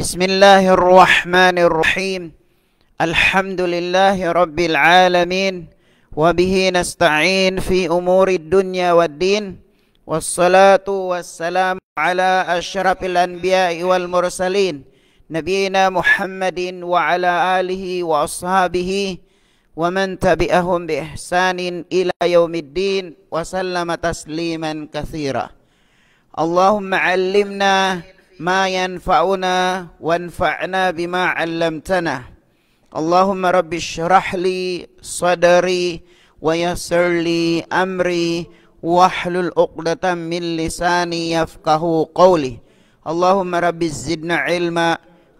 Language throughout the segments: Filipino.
بسم الله الرحمن الرحيم الحمد لله رب العالمين وبه نستعين في أمور الدنيا والدين والصلاة والسلام على أشرف الأنبياء والمرسلين نبينا محمد وعلى آله وأصحابه ومن تبعهم بإحسان إلى يوم الدين وسلم تسليما كثيرا اللهم علمنا ما ينفعنا وانفعنا بما علمتنا اللهم رب اشرح لي صدري ويسر لي أمري واحلل عقدة من لساني يفقه قولي اللهم رب زدنا علما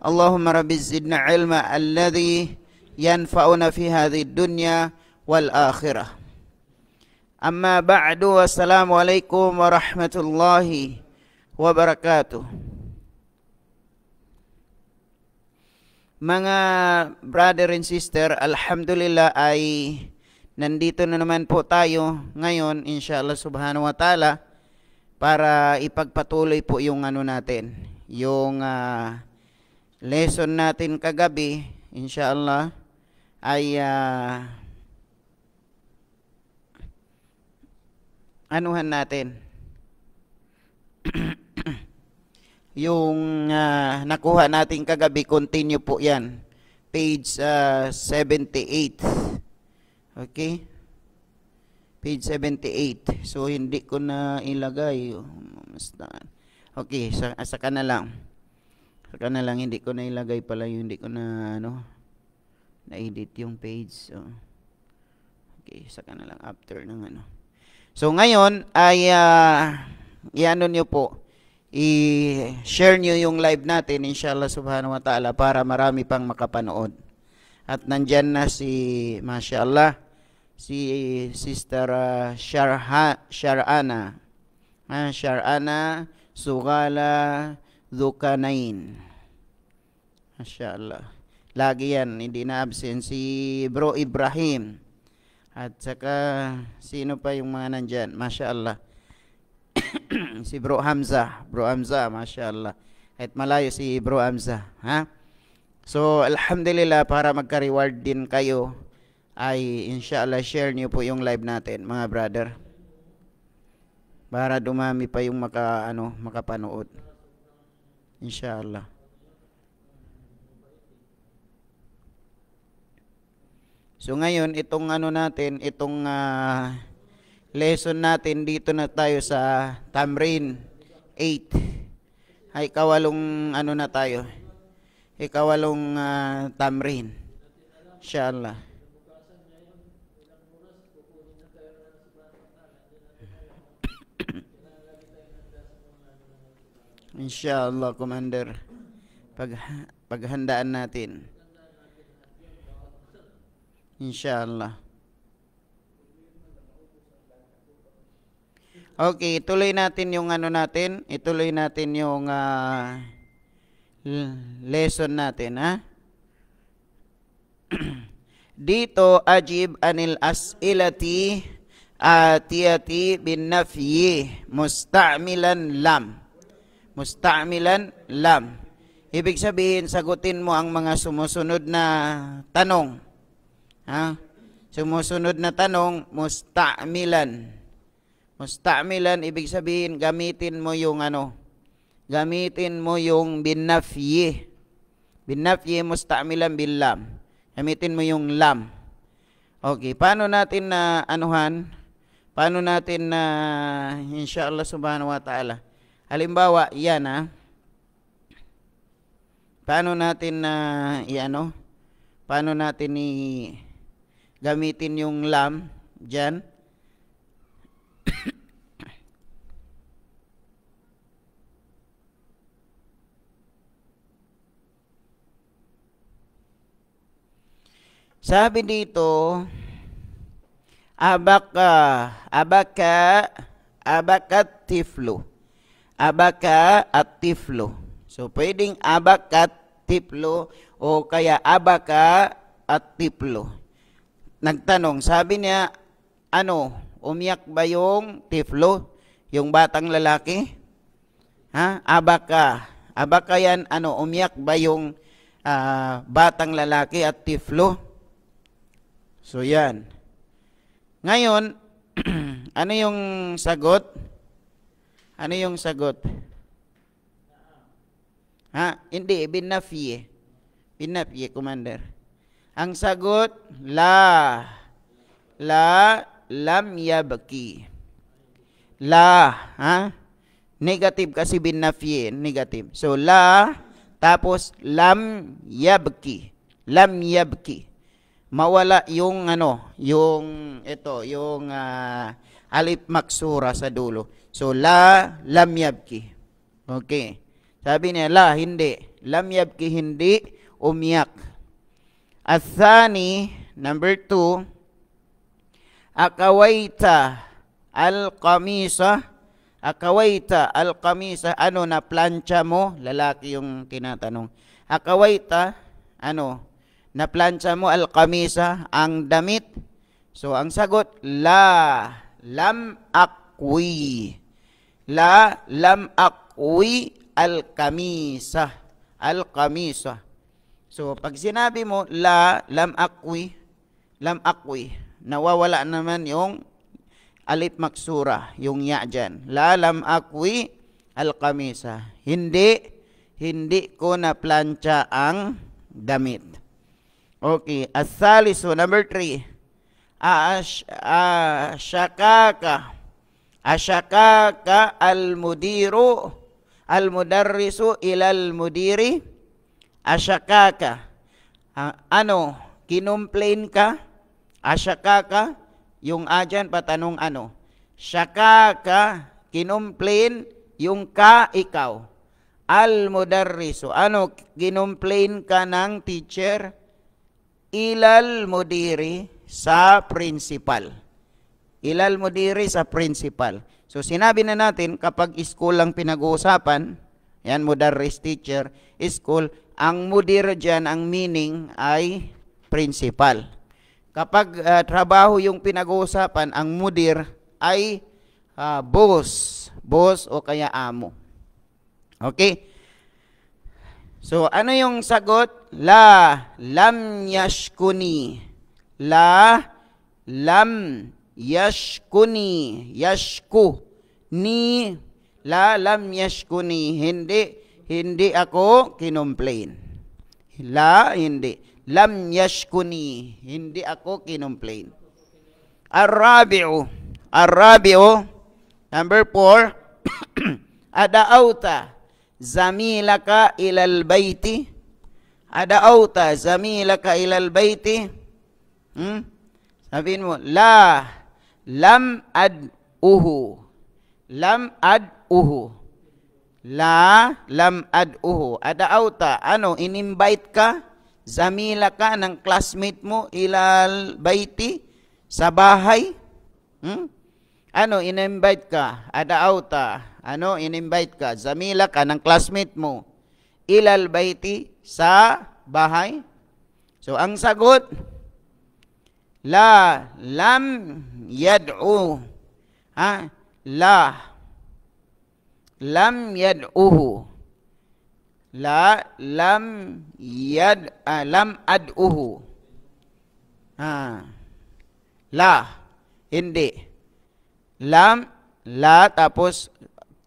اللهم رب زدنا علما الذي ينفعنا في هذه الدنيا والآخرة أما بعد والسلام عليكم ورحمة الله وبركاته Mga brother and sister, alhamdulillah ay nandito na naman po tayo ngayon, inshallah subhanahu wa ta'ala, para ipagpatuloy po yung ano natin, yung uh, lesson natin kagabi, inshallah, ay uh, anuhan natin. yung uh, nakuha natin kagabi, continue po yan. Page uh, ah, 78. Okay? Page 78. So, hindi ko na ilagay. Okay, sa, ah, saka na lang. Saka na lang, hindi ko na ilagay pala yung hindi ko na, ano, na-edit yung page. So, okay, saka na lang after ng ano. So, ngayon, ay, uh, iano nyo po, i-share nyo yung live natin, inshallah subhanahu wa ta'ala, para marami pang makapanood. At nandyan na si, mashallah, si Sister uh, Sharha, Sharana, uh, Sharana Sugala Dukanain. Mashallah. Lagi yan, hindi na absent. Si Bro Ibrahim. At saka, sino pa yung mga nandyan? Mashallah. si Bro Hamza. Bro Hamza, mashallah. Kahit malayo si Bro Hamza. Ha? So, alhamdulillah, para magka-reward din kayo, ay inshallah share niyo po yung live natin, mga brother. Para dumami pa yung maka, ano, makapanood. Inshallah. So ngayon, itong ano natin, itong uh, lesson natin dito na tayo sa Tamrin 8. Ay kawalong ano na tayo. Ikawalong uh, ah, Tamrin. Inshallah. Inshallah, Commander. Pag paghandaan natin. Inshallah. Okay, ituloy natin yung ano natin. Ituloy natin yung uh, lesson natin, ha? Dito, ajib anil as'ilati atiyati bin nafyi musta'milan lam. Musta'milan lam. Ibig sabihin, sagutin mo ang mga sumusunod na tanong. Ha? Sumusunod na tanong, musta'milan Mustamilan, ibig sabihin, gamitin mo yung ano, gamitin mo yung binafyi. Binafyi, mustamilan billam. Gamitin mo yung lam. Okay, paano natin na uh, anuhan? Paano natin na uh, inshallah subhanahu wa ta'ala? Halimbawa, yan ha. Ah. Paano natin na uh, iano? Paano natin i gamitin yung lam diyan? Sabi dito, abaka, abaka, abaka tiflo. Abaka at tiflo. So, pwedeng abaka tiflo o kaya abaka at tiflo. Nagtanong, sabi niya, ano, umiyak ba yung tiflo? Yung batang lalaki? Ha? Abaka. Abaka yan, ano, umiyak ba yung uh, batang lalaki at tiflo? So, yan. Ngayon, ano yung sagot? Ano yung sagot? Ha? Hindi, binafi eh. Binafi, Commander. Ang sagot, la. La, lam yabki. La, ha? Negative kasi binafi, negative. So, la, tapos lam yabki. Lam yabki mawala yung ano, yung ito, yung uh, ah, alif maksura sa dulo. So la lam yabki. Okay. Sabi niya la hindi, lam yabki hindi umiyak. Athani number two, akawaita al-qamisa akawaita al-qamisa ano na plancha mo lalaki yung tinatanong akawaita ano Naplantsa mo al-kamisa, ang damit? So, ang sagot, la, lam akwi. La, lam akwi al-kamisa. Al-kamisa. So, pag sinabi mo, la, lam akwi, lam akwi, nawawala naman yung alif maksura, yung ya dyan. La, lam akwi al-kamisa. Hindi, hindi ko na plancha ang damit. Okay, asaliso. Number 3. ash, ashakaka. Ashakaka al-mudiru al-mudarrisu ila al mudiri ashakaka. Ah, ano, kinumplain ka? Ashakaka, yung ajan patanong ano? Shakaka, kinumplain yung ka ikaw. Al-mudarrisu, ano, kinumplain ka ng teacher? ilal mudiri sa principal. Ilal mudiri sa principal. So sinabi na natin kapag school lang pinag-uusapan, yan mudarris teacher, school, ang mudir dyan, ang meaning ay principal. Kapag uh, trabaho yung pinag-uusapan, ang mudir ay uh, boss, boss o kaya amo. Okay? So, ano yung sagot? La, lam yashkuni. La, lam yashkuni. Yashku. Ni, la, lam yashkuni. Hindi, hindi ako kinomplain. La, hindi. Lam yashkuni. Hindi ako kinomplain. Arabi'u. Arabi'u. Number four. Ada'auta zamilaka ilal baiti ada auta zamilaka ilal baiti hmm? sabihin mo la lam ad uhu lam ad uhu la lam ad uhu auta ano inimbite ka zamila ka ng classmate mo ilal baiti sa bahay hmm? ano inimbite ka auta ano, in-invite ka. Zamila ka ng classmate mo. Ilal baiti sa bahay. So, ang sagot, La, lam, yad'u. Ha? La. Lam yad'uhu. La, lam, yad, uh, lam ad'uhu. Ha. La. Hindi. Lam, la, tapos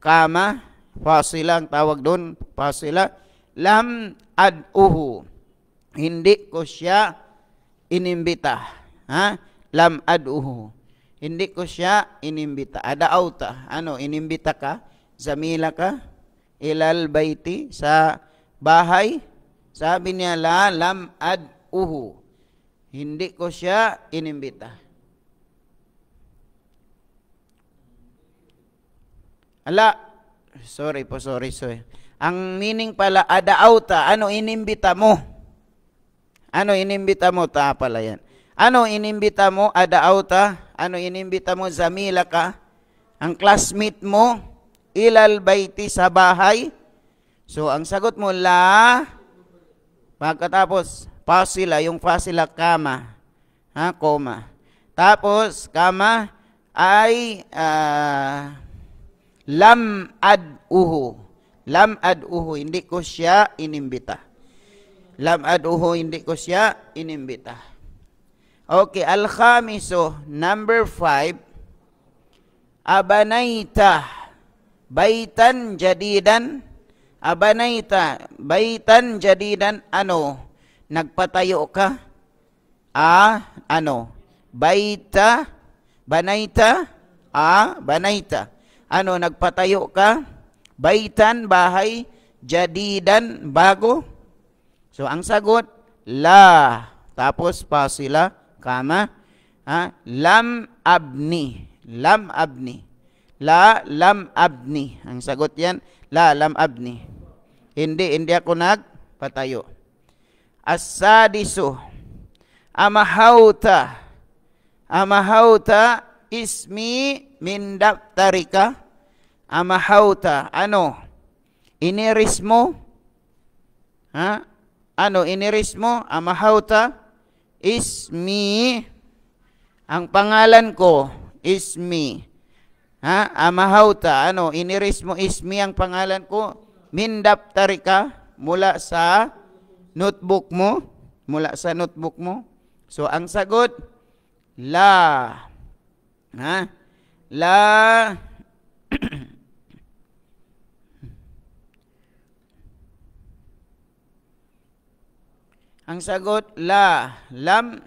kama, fasila ang tawag doon, fasila, lam ad'uhu. Hindi ko siya inimbita. Ha? Lam ad'uhu. Hindi ko siya inimbita. Adauta. Ano, inimbita ka? Zamila ka? Ilal baiti sa bahay? Sabi niya la lam ad'uhu. Hindi ko siya inimbita. Ala, sorry po, sorry, sorry. Ang meaning pala, adaauta, ano inimbita mo? Ano inimbita mo? Ta pala yan. Ano inimbita mo? Adaauta? Ano inimbita mo? Zamila ka? Ang classmate mo? Ilal baiti sa bahay? So, ang sagot mo, la. Pagkatapos, fasila, yung fasila, kama. Ha, koma. Tapos, kama ay, ah, uh, lam ad'uhu lam ad'uhu indi kusya inimbita lam ad'uhu uhu, kusya inimbita okay al khamisu number five abanaita baitan jadidan abanaita baitan jadidan ano nagpatayo ka A, ano baita banaita A, banaita ano, nagpatayo ka, baitan, bahay, jadidan, bago. So, ang sagot, la. Tapos pa sila, kama, ha? lam abni. Lam abni. La, lam abni. Ang sagot yan, la, lam abni. Hindi, hindi ako nagpatayo. Asadiso. Amahauta. Amahauta ismi min daftarika Amahauta, ano? Iniris mo? Ha? Ano, iniris mo? Amahauta? Is me. Ang pangalan ko is me. Ha? Amahauta, ano? Iniris mo is me ang pangalan ko? Mindaptari ka mula sa notebook mo? Mula sa notebook mo? So, ang sagot, la. Ha? La Ang sagot, la, lam,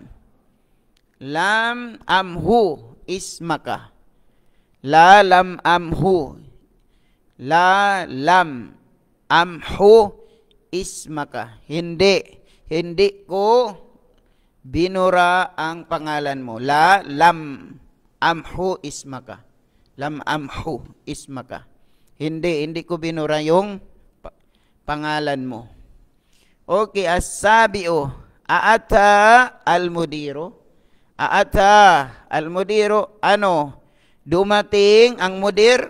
lam amhu ismaka. La lam amhu. La lam amhu ismaka. Hindi. Hindi ko binura ang pangalan mo. La lam amhu ismaka. Lam amhu ismaka. Hindi, hindi ko binura yung pangalan mo. Okay, as-sabi'u. Oh. Aata al-mudiro. Aata al-mudiro. Ano? Dumating ang mudir?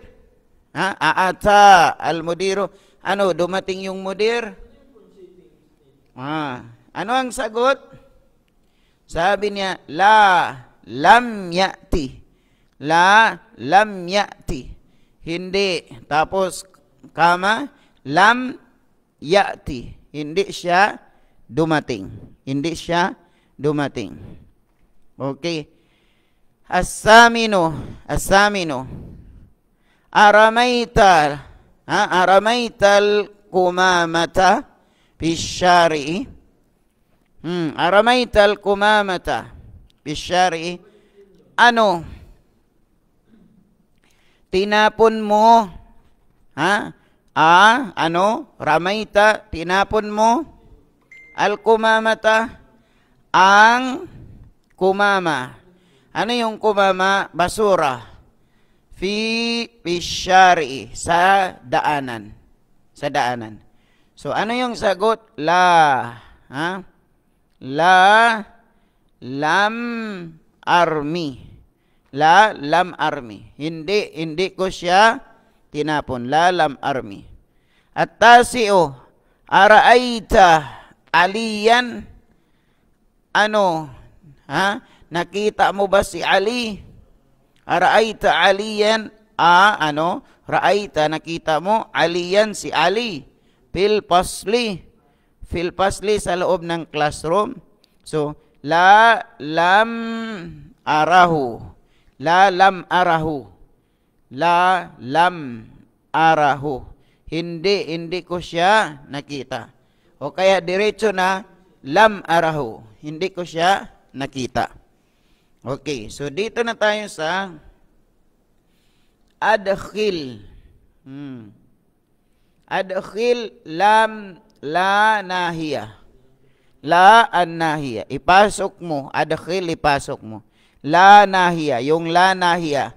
Ha? Aata al-mudiro. Ano? Dumating yung mudir? Ah. Ano ang sagot? Sabi niya, la lam ya'ti. La lam ya'ti. Hindi. Tapos, kama, lam ya'ti. Hindi siya dumating. Hindi siya dumating. Okay. Asamino, asamino. Aramaital, ha? aramaital kumamata bisyari. Hmm, aramaital kumamata bisyari. Ano? Tinapon mo, ha? A, ano? Ramaita, tinapon mo. Al kumamata, ang kumama. Ano yung kumama? Basura. Fi bishari, sa daanan. Sa daanan. So, ano yung sagot? La. Ha? La, lam, army. La, lam, army. Hindi, hindi ko siya tinapon. La, lam, army. At-tasi'u, araayta aliyan, ano, ha? Nakita mo ba si Ali? Araayta aliyan, a, ano, raayta, nakita mo, aliyan si Ali. Fil pasli, fil pasli sa loob ng classroom. So, la lam arahu. La lam arahu. La lam arahu. Hindi, hindi ko siya nakita. O kaya diretso na, lam arahu. Hindi ko siya nakita. Okay, so dito na tayo sa adkhil. Hmm. Adkhil lam la nahiya. La an nahiya. Ipasok mo. Adkhil, ipasok mo. La nahiya. Yung la nahiya.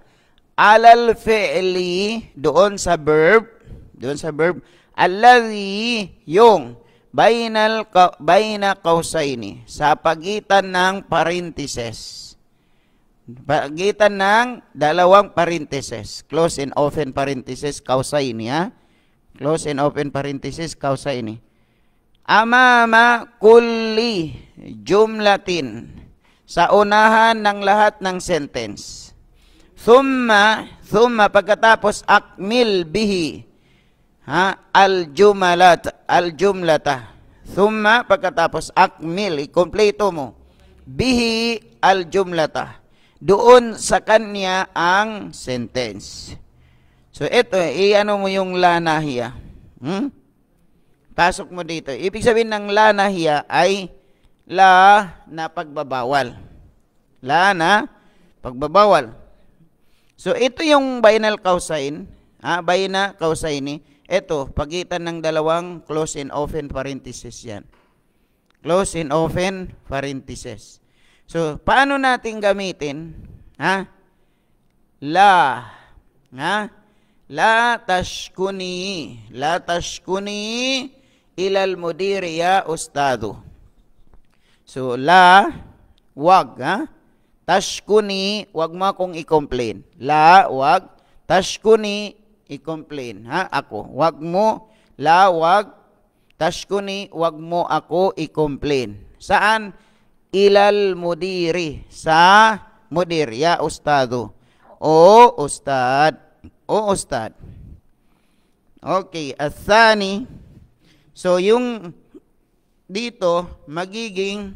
Alal fi'li, doon sa verb, doon sa verb, alladhi yung bainal ka, baina kausaini sa pagitan ng parentheses. Pagitan ng dalawang parentheses. Close and open parentheses kausaini ha. Close and open parentheses kausaini. Amama kulli jumlatin sa unahan ng lahat ng sentence. Thumma, thumma pagkatapos akmil bihi Ha? Al-jumalat, al-jumlata. Thumma, pagkatapos, akmil, ikompleto mo. Bihi al-jumlata. Doon sa kanya ang sentence. So, ito, iano mo yung lanahiya. Hmm? Pasok mo dito. Ibig sabihin ng lanahiya ay la na pagbabawal. La na pagbabawal. So, ito yung binal kausain, ha, bayna kausaini, ito, pagitan ng dalawang close in open parenthesis yan. Close in open parenthesis. So, paano natin gamitin? Ha? La. Ha? La tashkuni. La tashkuni ilal mudiri ya ustado. So, la, wag, ha? Tashkuni, wag mo akong i-complain. La, wag. Tashkuni, i-complain. Ha? Ako. Wag mo lawag tashkuni, wag mo ako i-complain. Saan? Ilal mudiri. Sa mudir. Ya ustado. O ustad. O ustad. Okay. Athani. So, yung dito, magiging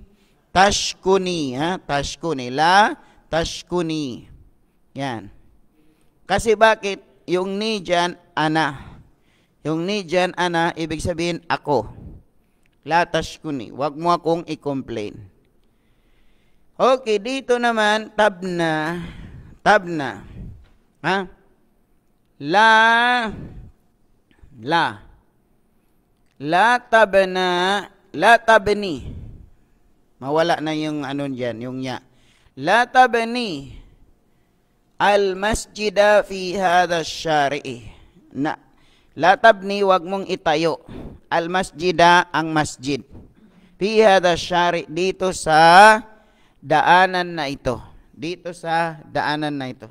tashkuni. Ha? Tashkuni. La tashkuni. Yan. Kasi bakit? yung ni dyan, ana. Yung ni dyan, ana, ibig sabihin ako. Latas ko ni. Huwag mo akong i-complain. Okay, dito naman, tab na. Tab na. Ha? La. La. La tabna. La tabni. Mawala na yung ano dyan, yung ya. La tabni al-masjida fi hadha syari'i. Na, la tabni, wag mong itayo. Al-masjida, ang masjid. Fi hadha syari' dito sa daanan na ito. Dito sa daanan na ito.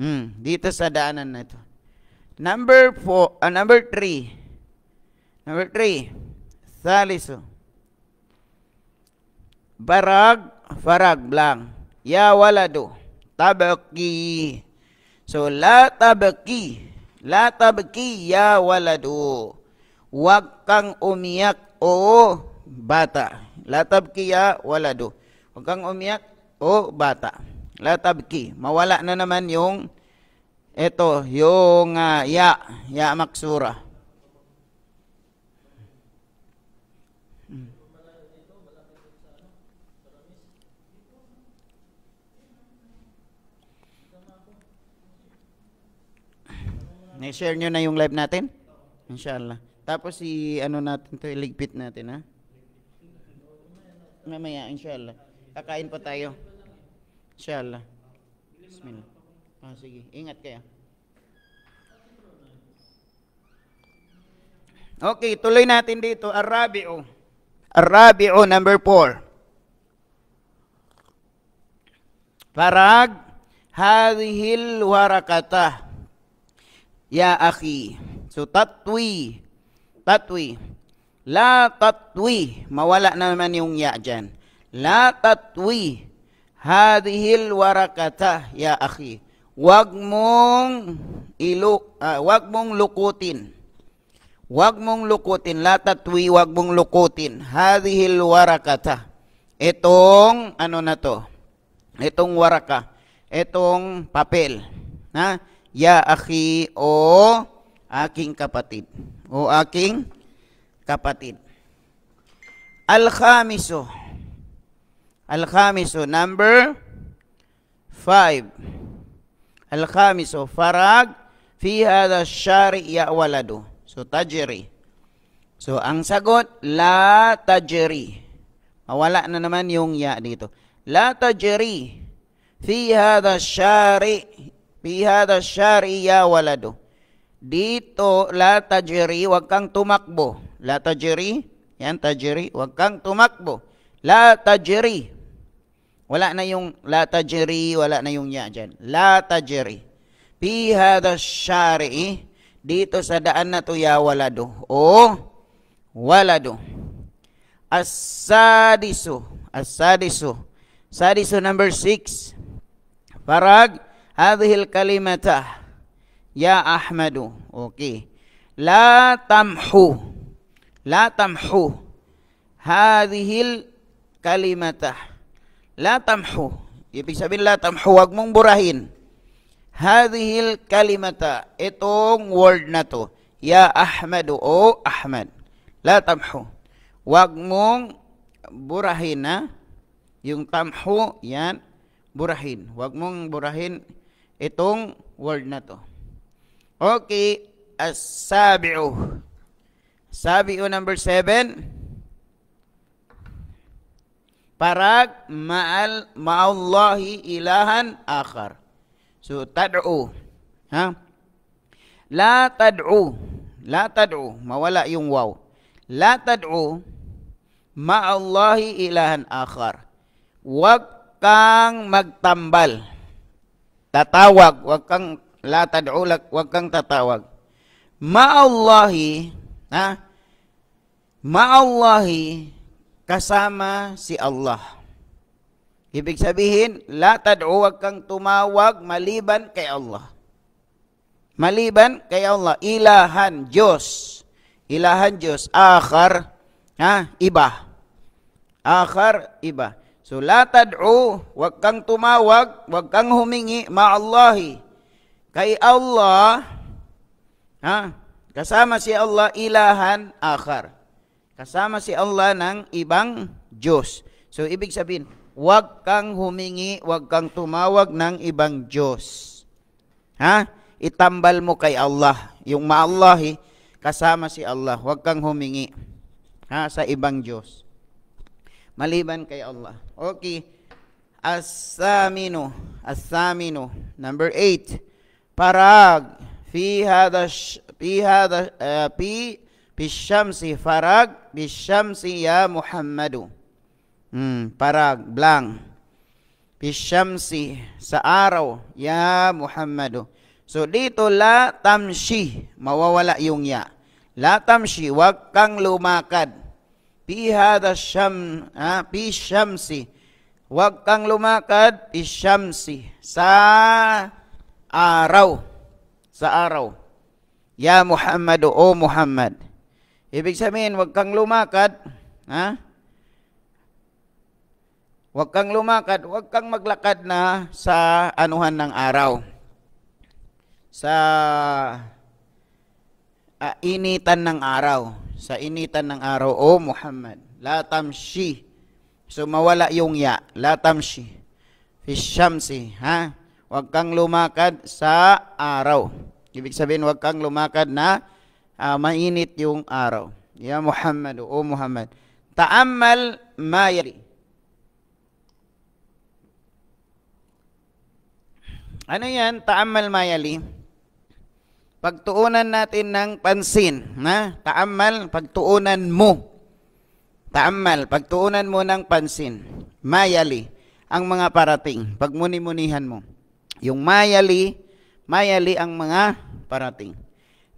Hmm, dito sa daanan na ito. Number 4 uh, ah, number 3 Number 3 Thaliso. Barag, farag blang Ya waladu tabaki. So, la tabaki. La tabaki ya waladu. Huwag kang umiyak o bata. La tabki ya waladu. Huwag kang umiyak o bata. La tabki. Mawala na naman yung eto, yung uh, ya, ya maksura. Na-share nyo na yung live natin? Inshallah. Tapos si ano natin to, iligpit natin ha. Mamaya inshallah. Kakain pa tayo. Inshallah. Bismillah. Ah, sige. Ingat kayo. Okay, tuloy natin dito. Arabi'o. Arabi'o number 4. Parag hadhil warakatah ya akhi. So tatwi. Tatwi. La tatwi. Mawala na naman yung ya dyan. La tatwi. Hadihil warakata ya akhi. Wag mong iluk, uh, ah, wag mong lukutin. Wag mong lukutin. La tatwi, wag mong lukutin. Hadihil warakata. Itong ano na to? Itong waraka, itong papel. Ha? ya aki o aking kapatid. O aking kapatid. Al-Khamiso. Al-Khamiso, number 5. Al-Khamiso, farag fi hadha shari ya waladu. So, tajri So, ang sagot, la tajri Mawala na naman yung ya dito. La tajri fi hadha shari Fi hadha syariya waladu. Dito la tajri, wag kang tumakbo. La tajri, yan tajri, wag kang tumakbo. La tajri. Wala na yung la tajri, wala na yung ya dyan. La tajri. Fi hadha syari, dito sa daan na to waladu. O waladu. As-sadisu. As-sadisu. Sadisu number 6. Farag hadhil kalimatah ya Ahmadu. Oke. La tamhu. La tamhu. Hadhil kalimatah. La tamhu. Ibig ya, sabihin la tamhu, wag mong burahin. Hadhil kalimata. Itong word na to. Ya Ahmadu. O Ahmad. La tamhu. Wag mong burahin na. Yung tamhu, yan. Burahin. Wag mong burahin. itong word na to. Okay, as-sabi'u. Sabi'u number 7. Parag ma'al ma'allahi ilahan akhar. So, tad'u. Ha? La tad'u. La tad'u. Mawala yung wow. La tad'u ma'allahi ilahan akhar. Huwag kang magtambal tatawag wag kang la tad'ulak wag kang tatawag ma'allahi ha ma'allahi kasama si Allah ibig sabihin la tad'u wag kang tumawag maliban kay Allah maliban kay Allah ilahan Diyos ilahan Diyos akhar ha iba akhar iba So, la tad'u, wag kang tumawag, wag kang humingi, ma'allahi. Kay Allah, ha, kasama si Allah ilahan akhar. Kasama si Allah ng ibang Diyos. So, ibig sabihin, wag kang humingi, wag kang tumawag ng ibang Diyos. Ha? Itambal mo kay Allah. Yung ma'allahi, kasama si Allah. Wag kang humingi ha, sa ibang Diyos maliban kay Allah. Okay. As-saminu. As-saminu. Number eight. Parag. Fi hada, fi hada, uh, fi, bishamsi. Farag. Bishamsi ya Muhammadu. Hmm, parag. Blank. Bishamsi. Sa araw. Ya Muhammadu. So dito la tamshi. Mawawala yung ya. La tamshi. Huwag kang lumakad Pi hada syam, ha? Pi syamsi. Huwag kang lumakad, pi syamsi. Sa araw. Sa araw. Ya Muhammad, o Muhammad. Ibig sabihin, huwag kang lumakad, ha? Huwag kang lumakad, huwag kang maglakad na sa anuhan ng araw. Sa uh, initan ng araw. Sa initan ng araw, O Muhammad, la tamshi. So mawala yung ya, la tamshi. fi shamsi ha? wag kang lumakad sa araw. Ibig sabihin, wag kang lumakad na uh, mainit yung araw. Ya Muhammad, O Muhammad. Ta'ammal mayri. Ano yan? Ta'ammal mayali pagtuunan natin ng pansin, na taamal, pagtuunan mo. Taamal, pagtuunan mo ng pansin. Mayali, ang mga parating. Pagmunimunihan mo. Yung mayali, mayali ang mga parating.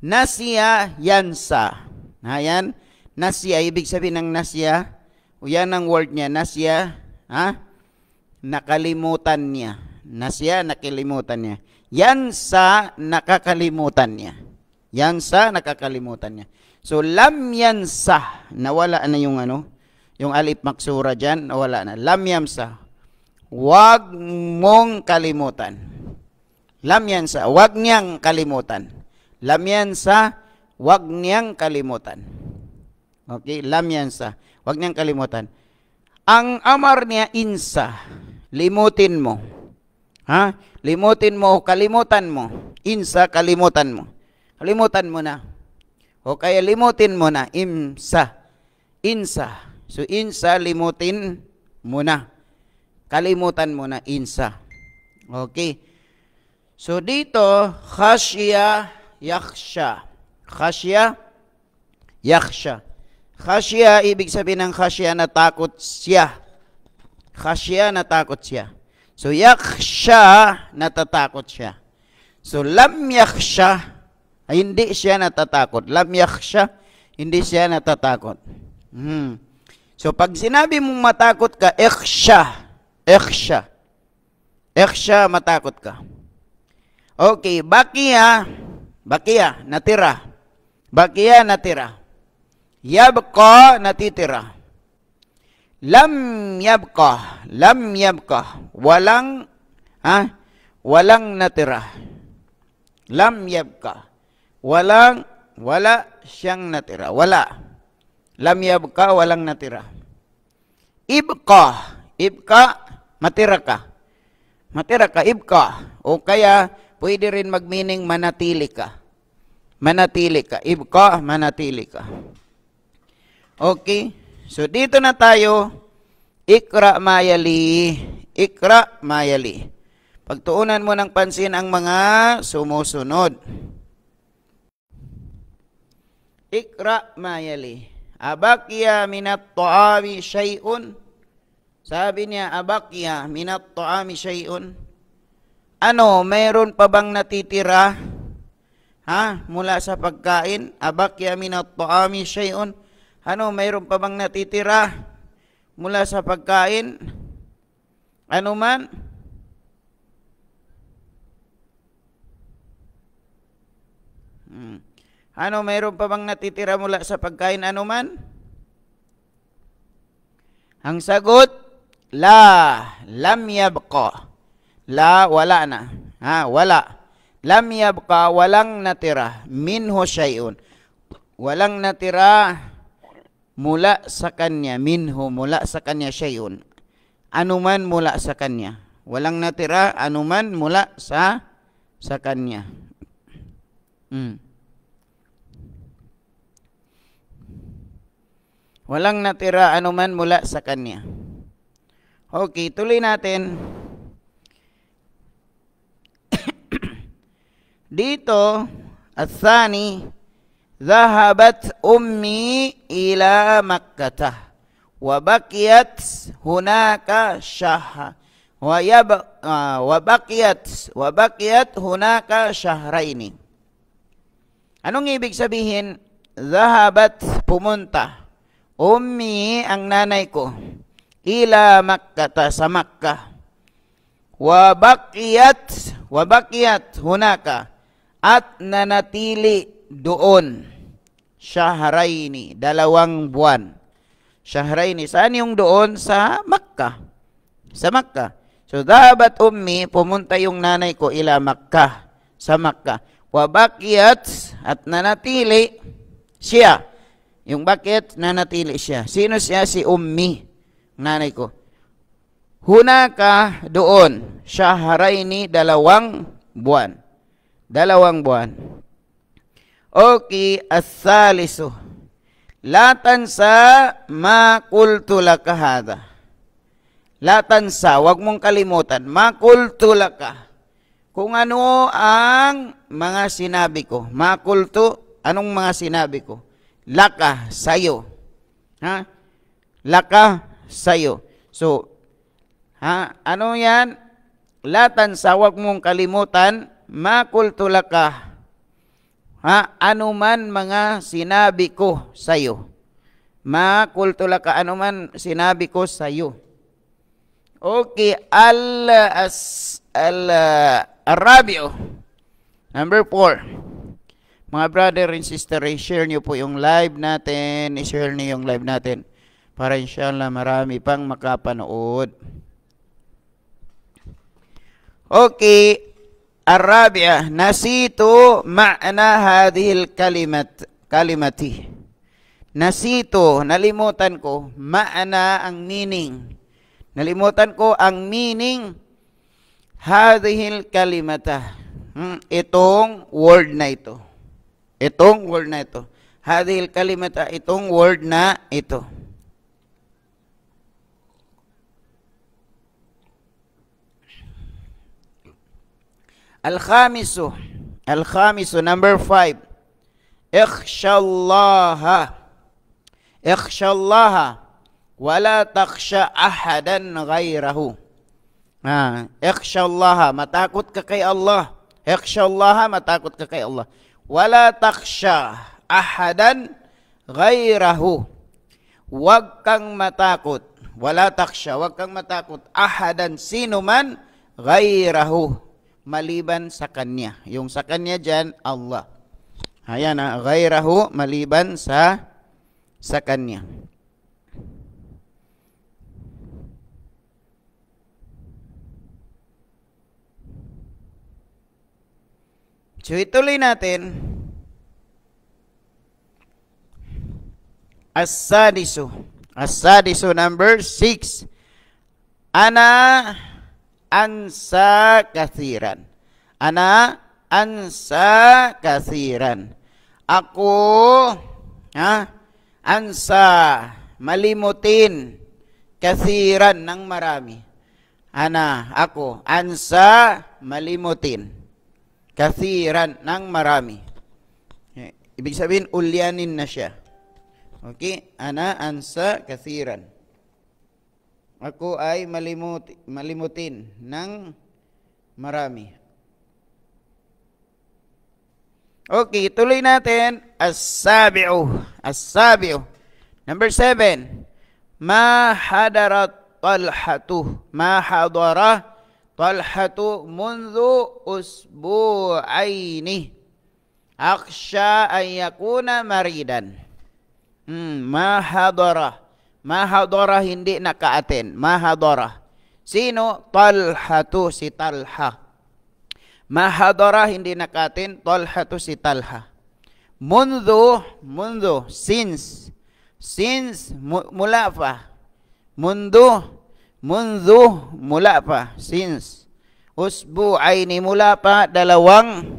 Nasya yansa. Ayan, nasya, ibig sabihin ng nasya, o yan ang word niya, nasya, ha? Nakalimutan niya. Nasya, nakalimutan niya. Yan sa nakakalimutan niya. Yan sa nakakalimutan niya. So, lam yan sa, nawala na yung ano, yung alif maksura diyan, nawala na. Lam yan sa, wag mong kalimutan. Lam yan sa, wag niyang kalimutan. Lam yan sa, wag niyang kalimutan. Okay, lam yan sa, wag niyang kalimutan. Ang amar niya, insa, limutin mo. Ha? Limutin mo, kalimutan mo. Insa, kalimutan mo. Kalimutan mo na. O kaya limutin mo na. Imsa. Insa. So, insa, limutin mo na. Kalimutan mo na, insa. Okay. So, dito, khashya, yaksha. Khashya, yaksha. Khashya, ibig sabihin ng khashya, natakot siya. Khashya, natakot siya. So yaksha, natatakot siya. So lam yaksha, ay hindi siya natatakot. Lam yaksha, hindi siya natatakot. Hmm. So pag sinabi mong matakot ka, eksha, eksha. Eksha, matakot ka. Okay, bakiya, bakiya, natira. Bakiya, natira. Yabqa, natitira lam yabqa lam yabqa walang ha walang natira lam yabqa walang wala siyang natira wala lam yabqa walang natira ibqa ibqa matira ka matira ka ibqa o kaya pwede rin magmeaning manatili ka manatili ka ibqa manatili ka okay So, dito na tayo, ikra mayali, ikra mayali. Pagtuunan mo ng pansin ang mga sumusunod. Ikra mayali. Abakya minat to'ami shay'un. Sabi niya, abakya minat to'ami shay'un. Ano, mayroon pa bang natitira? Ha? Mula sa pagkain, abakya minat to'ami shay'un ano, mayroon pa bang natitira mula sa pagkain? Ano man? Hmm. Ano, mayroon pa bang natitira mula sa pagkain? Ano man? Ang sagot, la, lam yabqa. La, wala na. Ha, wala. Lam yabqa, walang natira. Minho syai'un. Walang natira mula sa kanya, minhu, mula sa kanya syayun. Anuman mula sa kanya. Walang natira, anuman mula sa sa kanya. Hmm. Walang natira anuman mula sa kanya. Okay, tuloy natin. Dito, at thani, Zahabat ummi ila makkatah wa baqiyat hunaka syahra wa yab wa baqiyat wa baqiyat hunaka syahraini. Anong ibig sabihin? Zahabat pumunta. Ummi ang nanay ko ila makkata sa Makkah. Wa baqiyat wa baqiyat hunaka at nanatili doon syahraini, dalawang buwan. Syahraini, saan yung doon? Sa Makkah. Sa Makkah. So, dapat ummi, pumunta yung nanay ko ila Makkah. Sa Makkah. Wabakiyat at nanatili siya. Yung bakit nanatili siya. Sino siya? Si ummi, nanay ko. Hunaka doon, syahraini, dalawang buwan. Dalawang buwan. Oki asalisu. Latan sa makultula kahada. Latan sa, wag mong kalimutan, makultula ka. Kung ano ang mga sinabi ko, makulto, anong mga sinabi ko? Laka, sayo. Ha? Laka, sayo. So, ha? Ano yan? Latan sa, wag mong kalimutan, makultula ka Ha? Anuman mga sinabi ko sa iyo. Makultula ka anuman sinabi ko sa iyo. Okay, al as al Arabio. Number 4. Mga brother and sister, share niyo po yung live natin. I-share niyo yung live natin para inshallah marami pang makapanood. Okay, الرابعة نسيت معنى هذه الكلمة kalimati. نسيت nalimutan ko معنى ang meaning nalimutan ko ang meaning hadhil kalimata hmm, itong word na ito itong word na ito hadhil kalimata itong word na ito الخامس الخامس نمبر فايف اخشى الله اخشى الله ولا تخشى احدا غيره آه، اخشى الله ما تاكوت كقي الله اخشى الله ما تاكوت كقي الله ولا تخشى احدا غيره وكان ما متاكوت ولا تخشى وكang متاكوت احدا سينو من غيره maliban sa kanya. Yung sa kanya dyan, Allah. Ayan, ha? Ah, ghairahu maliban sa sa kanya. So ituloy natin. As-sadisu. As-sadisu number 6. Ana ansa kathiran. Ana ansa kathiran. Ako ha ansa malimutin kathiran ng marami. Ana ako ansa malimutin kathiran ng marami. Ibig sabihin ulyanin na siya. Okay? Ana ansa kathiran ako ay malimuti, malimutin ng marami. Okay, tuloy natin. As-sabi'u. As-sabi'u. Number seven. Ma hadara talhatu. Ma hadara talhatu mundu usbu'aini. Aksha ay yakuna maridan. Hmm, ma hadara. Mahadora hindi nakaaten. Mahadora. Sino? Talhatu si Talha. Mahadora hindi nakaaten. Talhatu si Talha. Mundu, mundu, since, since, mu, mula pa. Mundu, mundu, mula pa, since. Usbu ay ni mula pa dalawang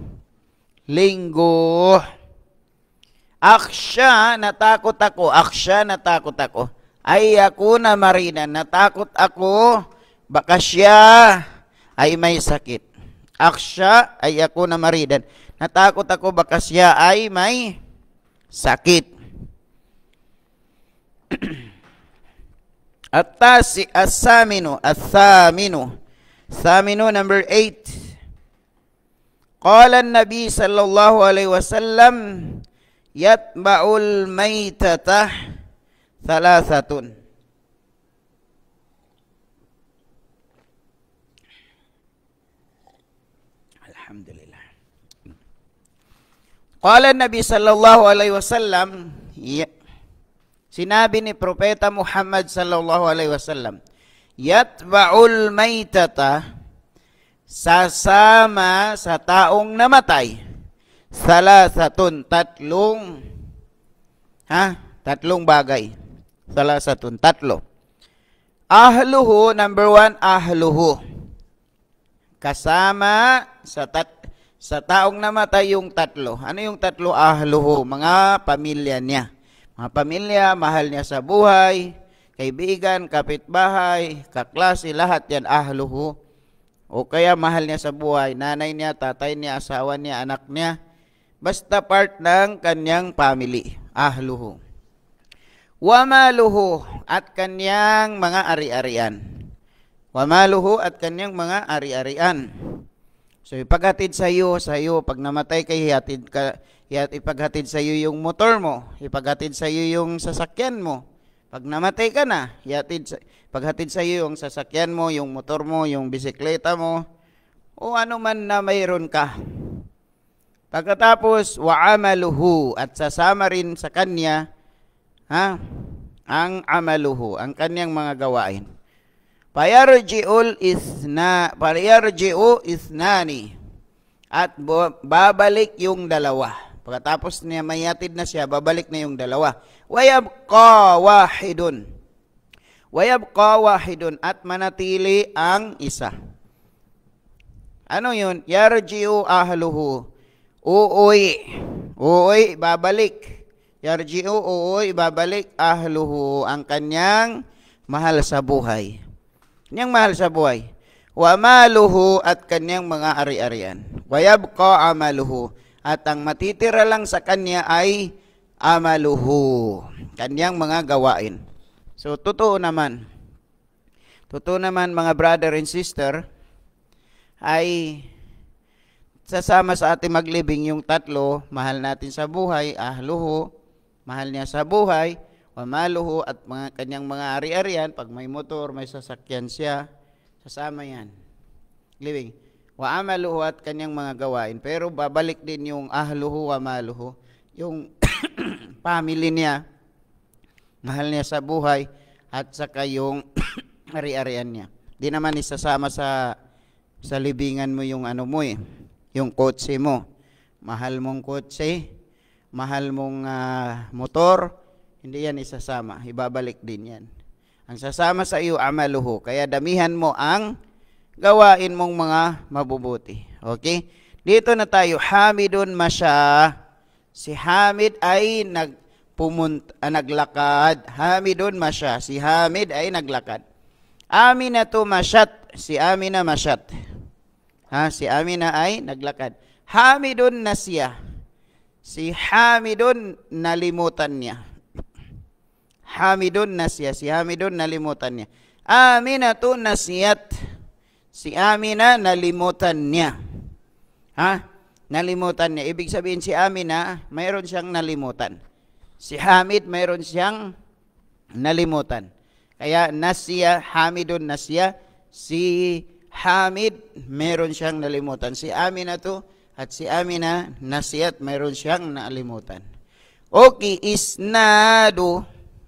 linggo. Aksya, natakot ako. Aksya, natakot ako ay ako na marina. Natakot ako, baka siya ay may sakit. Aksya ay ako na maridan. Natakot ako baka siya ay may sakit. At ta tasi asamino, asamino. Samino number 8. Qala an-nabi sallallahu alaihi wasallam yatba'ul maytata salah satu Alhamdulillah Qala Nabi sallallahu alaihi wasallam ya Sinabi ni Propeta Muhammad sallallahu alaihi wasallam Yatba'ul maitata Sasama sa taong namatay Salah satun tatlong Ha? Tatlong bagay salasatun tatlo. Ahluhu, number one, ahluhu. Kasama sa tat sa taong namatay yung tatlo. Ano yung tatlo? Ahluhu, mga pamilya niya. Mga pamilya, mahal niya sa buhay, kaibigan, kapitbahay, kaklase, lahat yan ahluhu. O kaya mahal niya sa buhay, nanay niya, tatay niya, asawa niya, anak niya. Basta part ng kanyang family, ahluhu. Wamaluhu at kanyang mga ari-arian. Wamaluhu at kanyang mga ari-arian. So ipaghatid sa iyo, sa iyo, pag namatay kay hihatid ka, hihat, ipaghatid sa iyo yung motor mo, ipaghatid sa iyo yung sasakyan mo. Pag namatay ka na, yatid, paghatid sa iyo yung sasakyan mo, yung motor mo, yung bisikleta mo, o ano man na mayroon ka. Pagkatapos, wa'amaluhu at sasama rin sa kanya Ha? Ang amaluhu, ang kanyang mga gawain. Payarji'ul isna, payarji'u isnani. At babalik yung dalawa. Pagkatapos niya mayatid na siya, babalik na yung dalawa. Wayabqa wahidun. Wayabqa wahidun at manatili ang isa. Ano yun? Yarji'u ahluhu. Uuwi. Uuwi, babalik. Yarji'u, oo, ibabalik ahluhu, ang kanyang mahal sa buhay. Kanyang mahal sa buhay. Wa maluhu at kanyang mga ari-arian. Wayabqa amaluhu at ang matitira lang sa kanya ay amaluhu, kanyang mga gawain. So totoo naman. Totoo naman mga brother and sister ay sasama sa ating maglibing yung tatlo, mahal natin sa buhay, ahluhu, mahal niya sa buhay, pamaluho at mga kanyang mga ari-arian, pag may motor, may sasakyan siya, sasama yan. Living. Wa amaluhu at kanyang mga gawain. Pero babalik din yung ahluhu, wa maluhu. Yung family niya, mahal niya sa buhay, at saka yung ari-arian niya. Di naman isasama sa sa libingan mo yung ano mo eh, yung kotse mo. Mahal mong kotse, mahal mong uh, motor, hindi yan isasama. Ibabalik din yan. Ang sasama sa iyo, amaluhu. Kaya damihan mo ang gawain mong mga mabubuti. Okay? Dito na tayo. Hamidun masya. Si Hamid ay nag nagpumunta, ah, naglakad. Hamidun masya. Si Hamid ay naglakad. Aminatu masyat. Si Amina masyat. Ha? Si Amina ay naglakad. Hamidun nasya. Si Hamidun, nalimutan niya. Hamidun nasya. Si Hamidun, nalimutan niya. Amina tu nasiyat, Si Amina, nalimutan niya. Ha? Nalimutan niya. Ibig sabihin si Amina, mayroon siyang nalimutan. Si Hamid, mayroon siyang nalimutan. Kaya nasya, Hamidun nasya. Si Hamid, mayroon siyang nalimutan. Si Amina to, at si Amina, nasiyat, mayroon siyang naalimutan. Okay, isnadu,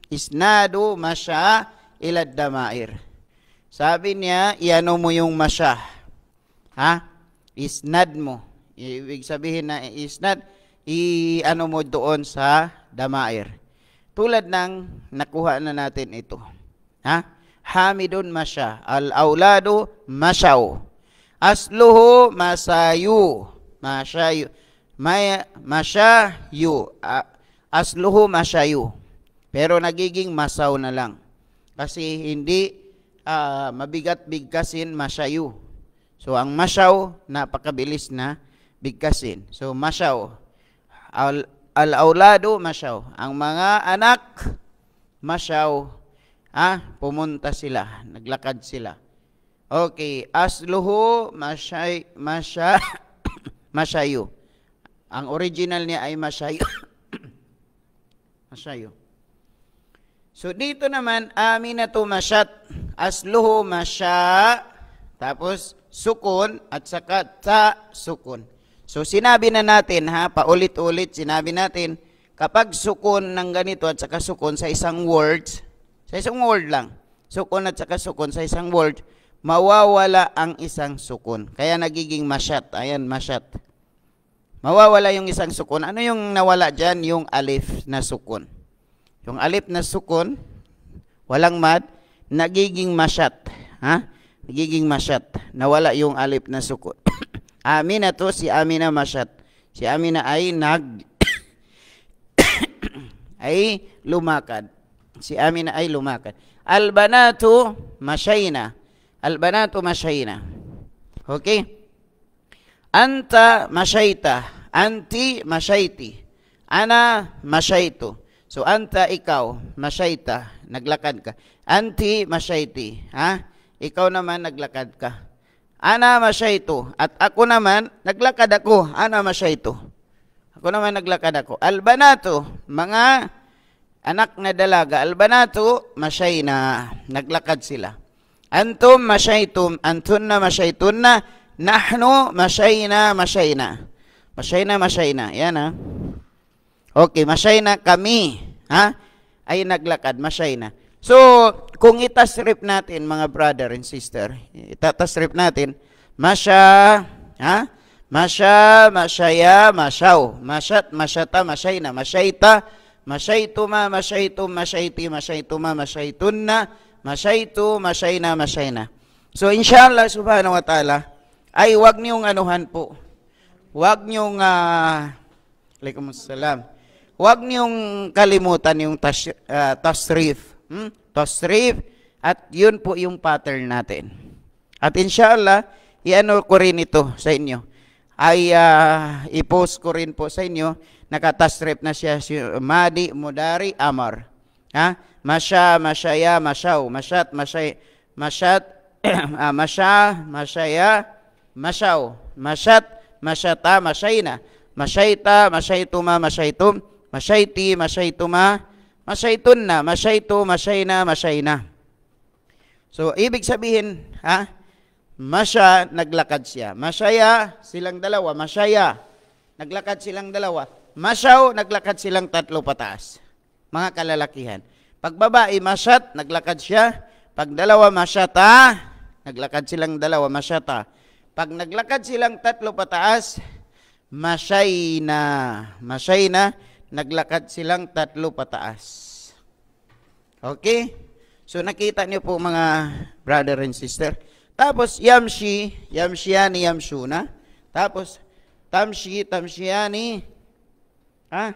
isnadu masya ilad damair. Sabi niya, iano mo yung masya. Ha? Isnad mo. Ibig sabihin na isnad, iano mo doon sa damair. Tulad ng nakuha na natin ito. Ha? Hamidun masya. Al-aulado masyaw. Asluhu masayu mashayu may mashayu uh, asluhu mashayu pero nagiging masaw na lang kasi hindi uh, mabigat bigkasin mashayu so ang masaw napakabilis na bigkasin so masaw al, al aulado masaw ang mga anak masaw ah pumunta sila naglakad sila okay asluhu mashay masha Masayu. Ang original niya ay Masayu. masayu. So dito naman, aminatu masyat, asluhu masya, tapos sukun at saka ta sukun. So sinabi na natin ha, paulit-ulit sinabi natin, kapag sukun ng ganito at saka sukun sa isang word, sa isang word lang, sukun at saka sukun sa isang word, mawawala ang isang sukun. Kaya nagiging mashat. Ayan, mashat. Mawawala yung isang sukun. Ano yung nawala dyan? Yung alif na sukun. Yung alif na sukun, walang mad, nagiging mashat. Ha? Nagiging mashat. Nawala yung alif na sukun. Amina to, si Amina mashat. Si Amina ay nag... ay lumakad. Si Amina ay lumakad. Albanatu masyayna. البنات Mashayna. Okay? Anta Mashayta. Anti Mashayti. Ana مشيت so anta ikaw Mashayta, naglakad ka anti Mashayti. ha ikaw naman naglakad ka ana masayto at ako naman naglakad ako ana masayto ako naman naglakad ako albanato mga anak na dalaga albanato Mashayna. naglakad sila Antum masyaitum, antunna masyaitunna, nahnu masyayna masyayna. Masyayna masyayna, yan ha. Okay, masyayna kami, ha? Ay naglakad, masyayna. So, kung itasrip natin mga brother and sister, itatasrip natin, masya, ha? Masya, masyaya, masyaw. Masyat, masyata, masyayna, masyayta, masyaituma, masyaitum, masyaiti, masyaituma, masyaitunna, Masyaitu, masyayna, masyayna. So inshallah subhanahu wa ta'ala, ay wag niyong anuhan po. Wag niyong, uh, ah, alaikum salam, wag niyong kalimutan yung tas, uh, tasrif. Hmm? Tasrif, at yun po yung pattern natin. At inshallah, iano ko rin ito sa inyo. Ay uh, ah, i ko rin po sa inyo, nakatasrif na siya si Madi Mudari Amar. Ha? Masya, masyaya, masyaw. Masyat, masay, masyat, ah, masya, masyaya, masyaw. Masyat, masyata, masayta, masaytuma, masaytum, masayti, masaytuma, masyaytuma, masyaytunna. Masyayto, masayna, masyayna. So, ibig sabihin, ha? Masya, naglakad siya. Masyaya, silang dalawa. Masyaya, naglakad silang dalawa. Masyaw, naglakad silang tatlo pataas mga kalalakihan. Pag babae, masyat, naglakad siya. Pag dalawa, masyata, naglakad silang dalawa, masyata. Pag naglakad silang tatlo pataas, masyay na, masyay na, naglakad silang tatlo pataas. Okay? So nakita niyo po mga brother and sister. Tapos yamshi, yamshiyani, yamshuna. Tapos tamshi, tamshiani. ha?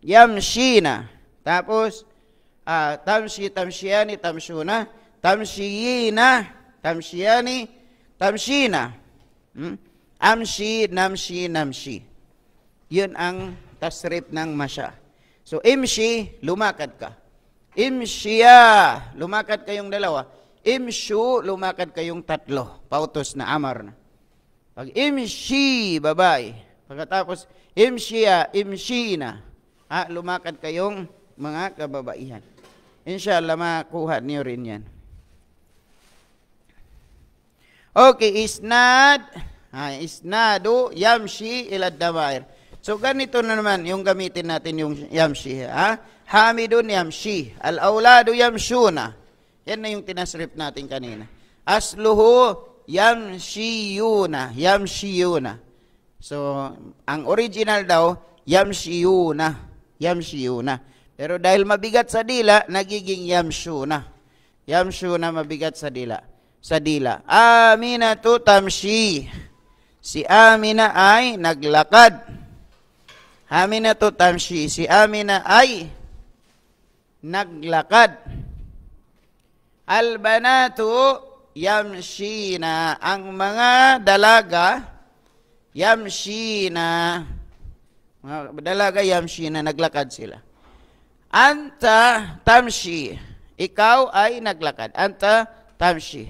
Yamshina. Tapos, uh, ah, tamsi tamsiyani tamsuna, tamsiyina, tamsiyani, tamsina. Hmm? Amshi, namshi, namshi. Yun ang tasrif ng masya. So, imshi, lumakad ka. Imshiya, lumakad kayong dalawa. Imshu, lumakad kayong tatlo. Pautos na amar na. Pag imshi, babae. Pagkatapos, imshiya, imshina. Ha, ah, lumakad kayong mga kababaihan. Inshallah, makuha niyo rin yan. Okay, isnad. Ah, isnadu, yamshi ila dawair. So ganito na naman yung gamitin natin yung yamshi. Ha? Hamidun yamshi. Al-auladu yamshuna. Yan na yung tinasrip natin kanina. Asluhu yamshiyuna. Yamshiyuna. So, ang original daw, yamshiyuna. Yamshiyuna. Pero dahil mabigat sa dila, nagiging yamshu na. Yamshu na mabigat sa dila. Sa dila. Amina tu tamshi. Si Amina ay naglakad. Amina tu tamshi. Si Amina ay naglakad. Albanatu yamshina. Ang mga dalaga yamshina. Mga dalaga yamshina. Naglakad sila. Anta tamshi. Ikaw ay naglakad. Anta tamshi.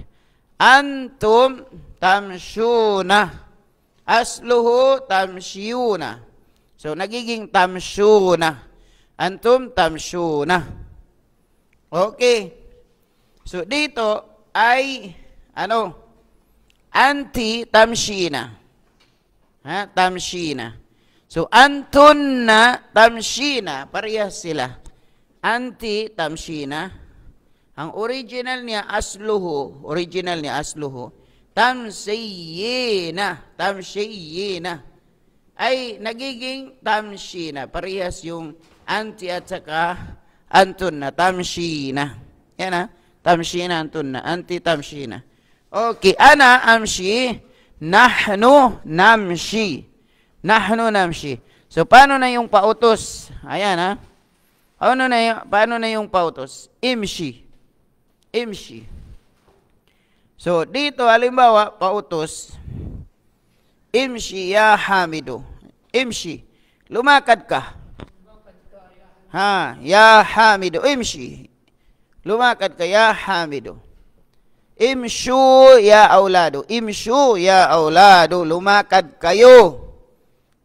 Antum tamshuna. Asluhu tamshiuna. So, nagiging tamshuna. Antum tamshuna. Okay. So, dito ay, ano, anti-tamshina. Ha? Tamshina. So, antunna, tamshina. Parehas sila anti-tamshina. Ang original niya, asluhu, original niya, asluhu, tamsiyina, tamsiyina, ay nagiging tamshina. Parehas yung anti at saka antun na, tamshina. Yan ha, tamshina, antun na, anti-tamshina. Okay, ana amshi, nahnu namshi. Nahnu namshi. So, paano na yung pautos? Ayan ha. Ano na yung, paano na yung pautos? Imshi. Imshi. So, dito halimbawa, pautos, imshi ya hamidu. Imshi. Lumakad ka. Ha, ya hamidu. Imshi. Lumakad ka, ya hamidu. Imshu ya auladu. Imshu ya aulado. Lumakad kayo.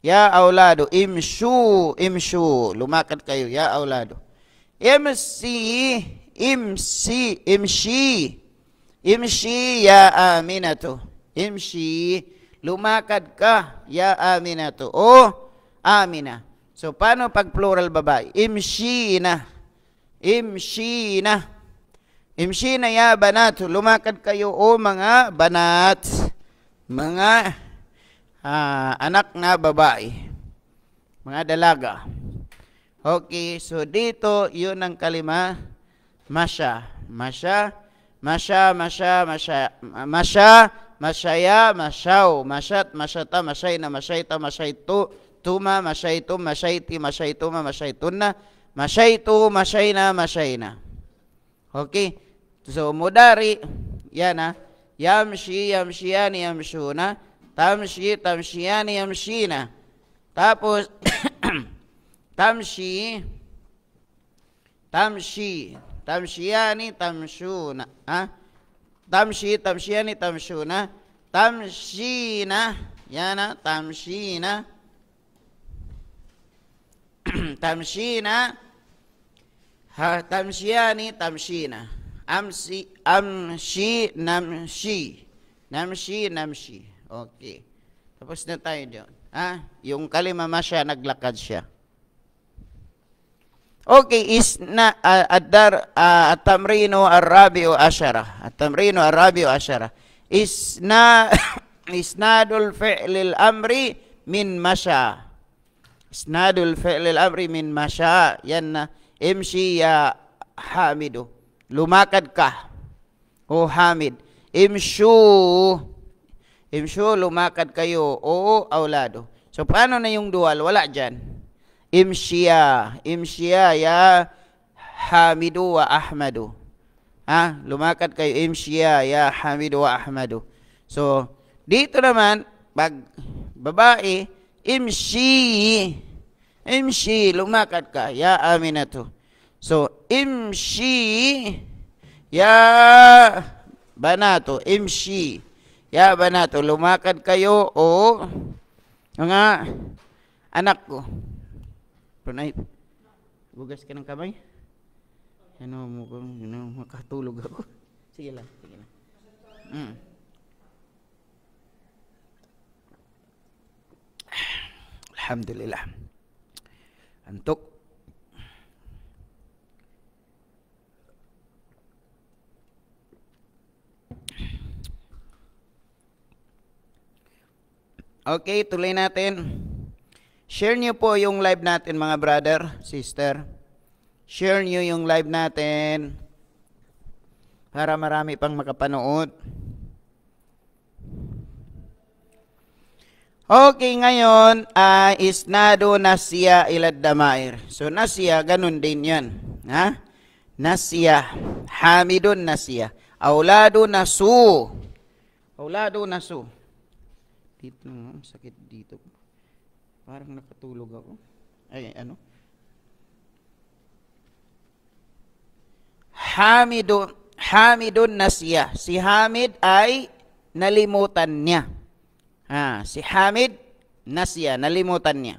Ya aulado, imshu, imshu. Lumakad kayo, ya aulado. Imsi, imsi, imshi. Imshi ya aminatu. Imshi, lumakad ka ya aminatu. O amina. So, paano pag plural babae? Imshi na. Imshi na. Imshi na ya banat. Lumakad kayo o mga banat. Mga Ah, anak na babae, mga dalaga. Okay, so dito yun ang kalima, masya, masya, masya, masya, masya, masya, masyaya, masyaw, masyat, masyata, masyay na, masyayta, masyayto, tuma, masyayto, masyayti, masyaytuma, masyaytuna, masyayto, masyay na, masyay na. Okay, so mudari, yan ha, yamshi, yamshiyani, yamshuna, tamshi tamshiyani yamshina tapos tamshi tamshi tamshiyani tamshuna ah tamshi tamshiyani tamshuna tamshina yana tamshina tamshina ha tamshiyani tamshina amsi amshi namshi namshi namshi Okay. Tapos na tayo doon. Ha? Yung kalimama siya, naglakad siya. Okay, is na uh, adar uh, atamrino arabi o ashara. Atamrino arabi ashara. Is na isnadul fi'lil amri min masya. Isnadul fi'lil amri min masya. Yan na. Imshi ya hamidu. Lumakad ka. O hamid. Imshu Imshu, lumakad kayo. Oo, aulado. So, paano na yung dual? Wala dyan. Imshiya. Imshiya ya Hamidu wa Ahmadu. Ha? Lumakad kayo. Imshiya ya Hamidu wa Ahmadu. So, dito naman, pag babae, imshi. Imshi, lumakad ka. Ya Aminatu. So, imshi ya Banato. Imshi. Ya ba na to, lumakad kayo o mga anak ko. Tunay, bugas ka ng kamay? Ano, mukhang ano, makatulog ako. Sige lang, sige lang. Mm. Alhamdulillah. Antok. Okay, tuloy natin. Share niyo po yung live natin mga brother, sister. Share niyo yung live natin para marami pang makapanood. Okay, ngayon uh, ah, is na siya ilad damair. So nasya, ganun din yan. Ha? Nasya. Hamidun nasiya. Aulado nasu. Aulado nasu. Dito lang, sakit dito. Parang nakatulog ako. Ay, ano? Hamidun, Hamidun nasiya. Si Hamid ay nalimutan niya. Ha, si Hamid nasiya, nalimutan niya.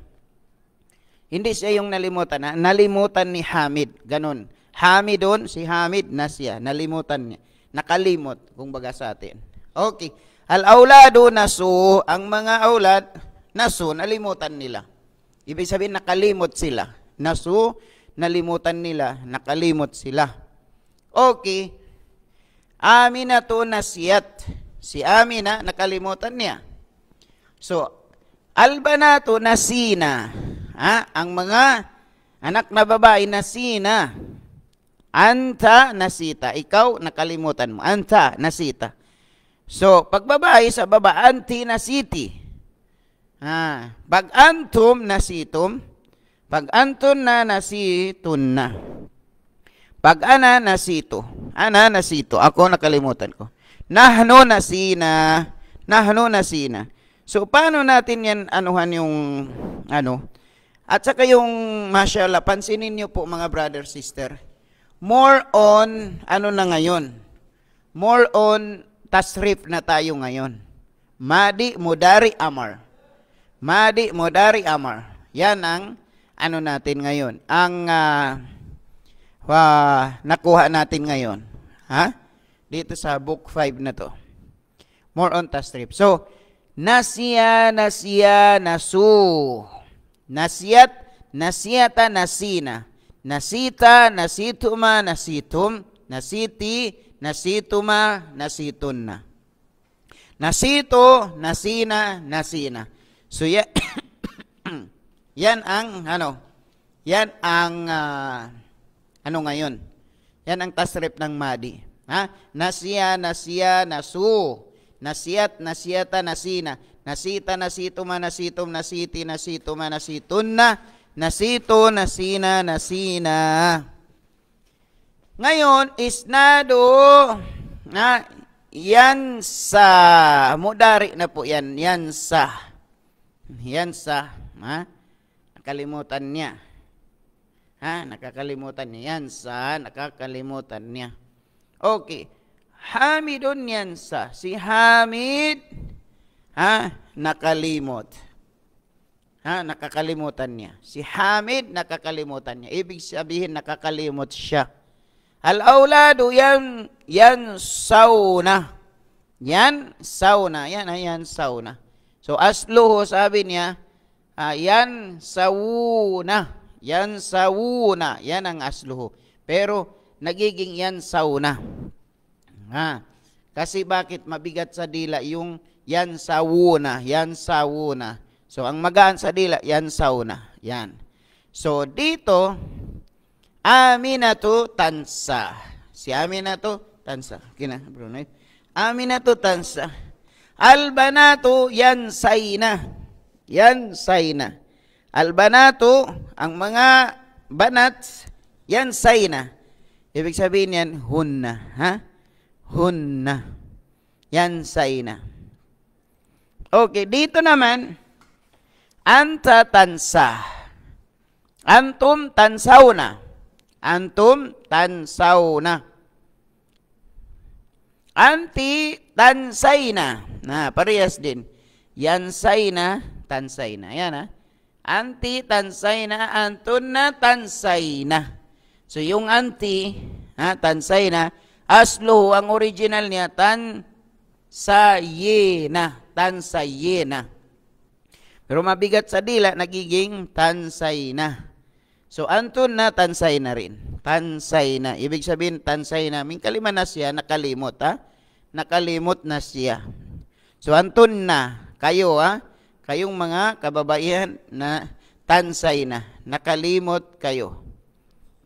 Hindi siya yung nalimutan. Ha? Nalimutan ni Hamid. Ganun. Hamidun, si Hamid nasiya. Nalimutan niya. Nakalimot, kung baga sa atin. Okay. Al-auladu nasu, ang mga aulad, nasu, nalimutan nila. Ibig sabihin, nakalimot sila. Nasu, nalimutan nila, nakalimot sila. Okay. Amina to nasiyat. Si Amina, nakalimutan niya. So, albanato nasina. Ha? Ang mga anak na babae nasina. Anta nasita. Ikaw, nakalimutan mo. Anta nasita. So, pagbabay sa baba, babaan, tinasiti. Ah, pag antum nasitum, pag antun na nasitun na. Pag ana nasito, ana nasito, ako nakalimutan ko. Nahno nasina, nahno nasina. So, paano natin yan anuhan yung ano? At saka yung mashallah, pansinin niyo po mga brother, sister. More on ano na ngayon? More on tasrif na tayo ngayon. Madi mudari amar. Madi mudari amar. Yan ang ano natin ngayon. Ang uh, uh, nakuha natin ngayon. Ha? Dito sa book 5 na to. More on tasrif. So, nasiya, nasiya, nasu. Nasyat, nasyata, nasina. Nasita, nasituma, nasitum, nasiti, nasito ma, nasiton na. Nasito, nasina, nasina. So yan, yan ang ano, yan ang uh, ano ngayon? Yan ang tasrif ng madi. Ha? Nasiya, nasiya, nasu. Nasiyat, nasiyata, nasina. Nasita, nasito ma, nasitum, nasiti, nasito ma, nasituma, na. Nasito, nasina, nasina. Ngayon, isnado, na, yan sa, mudari na po yan, yan sa, yan sa, ha? Nakalimutan niya. Ha? Nakakalimutan niya. Yan sa, nakakalimutan niya. Okay. Hamidun yan sa. Si Hamid, ha? Nakalimot. Ha? Nakakalimutan niya. Si Hamid, nakakalimutan niya. Ibig sabihin, nakakalimot siya. Al-auladu yan, yan sauna. Yan sauna. Yan, ayan ah, sauna. So asluho sabi niya, uh, yan sauna. Yan sauna. Yan ang asluho. Pero nagiging yan sauna. Ha. Kasi bakit mabigat sa dila yung yan sauna, yan sauna. So ang magaan sa dila, yan sauna. Yan. So dito, Aminatu Tansa. Si Aminatu Tansa. Kina, bro, na Aminatu Tansa. Albanatu Yansaina. Yansaina. Albanatu, ang mga banat, Yansaina. Ibig sabihin yan, hunna. Ha? Hunna. Yansaina. Okay, dito naman, anta tansa. Antum tansauna. Antum tansauna. Anti tansaina. Na, parehas din. Yansaina, tansaina. Yan ha. Ah. Anti tansayna, antunna tansaina. So yung anti, ha, tansaina, aslo ang original niya, tan tansayena. Tansayena. Pero mabigat sa dila, nagiging tansaina. So, antun na, tansay na rin. Tansay na. Ibig sabihin, tansay na. May kalima na siya, nakalimot, ha? Nakalimot na siya. So, antun na, kayo, ha? Kayong mga kababaihan na tansay na. Nakalimot kayo.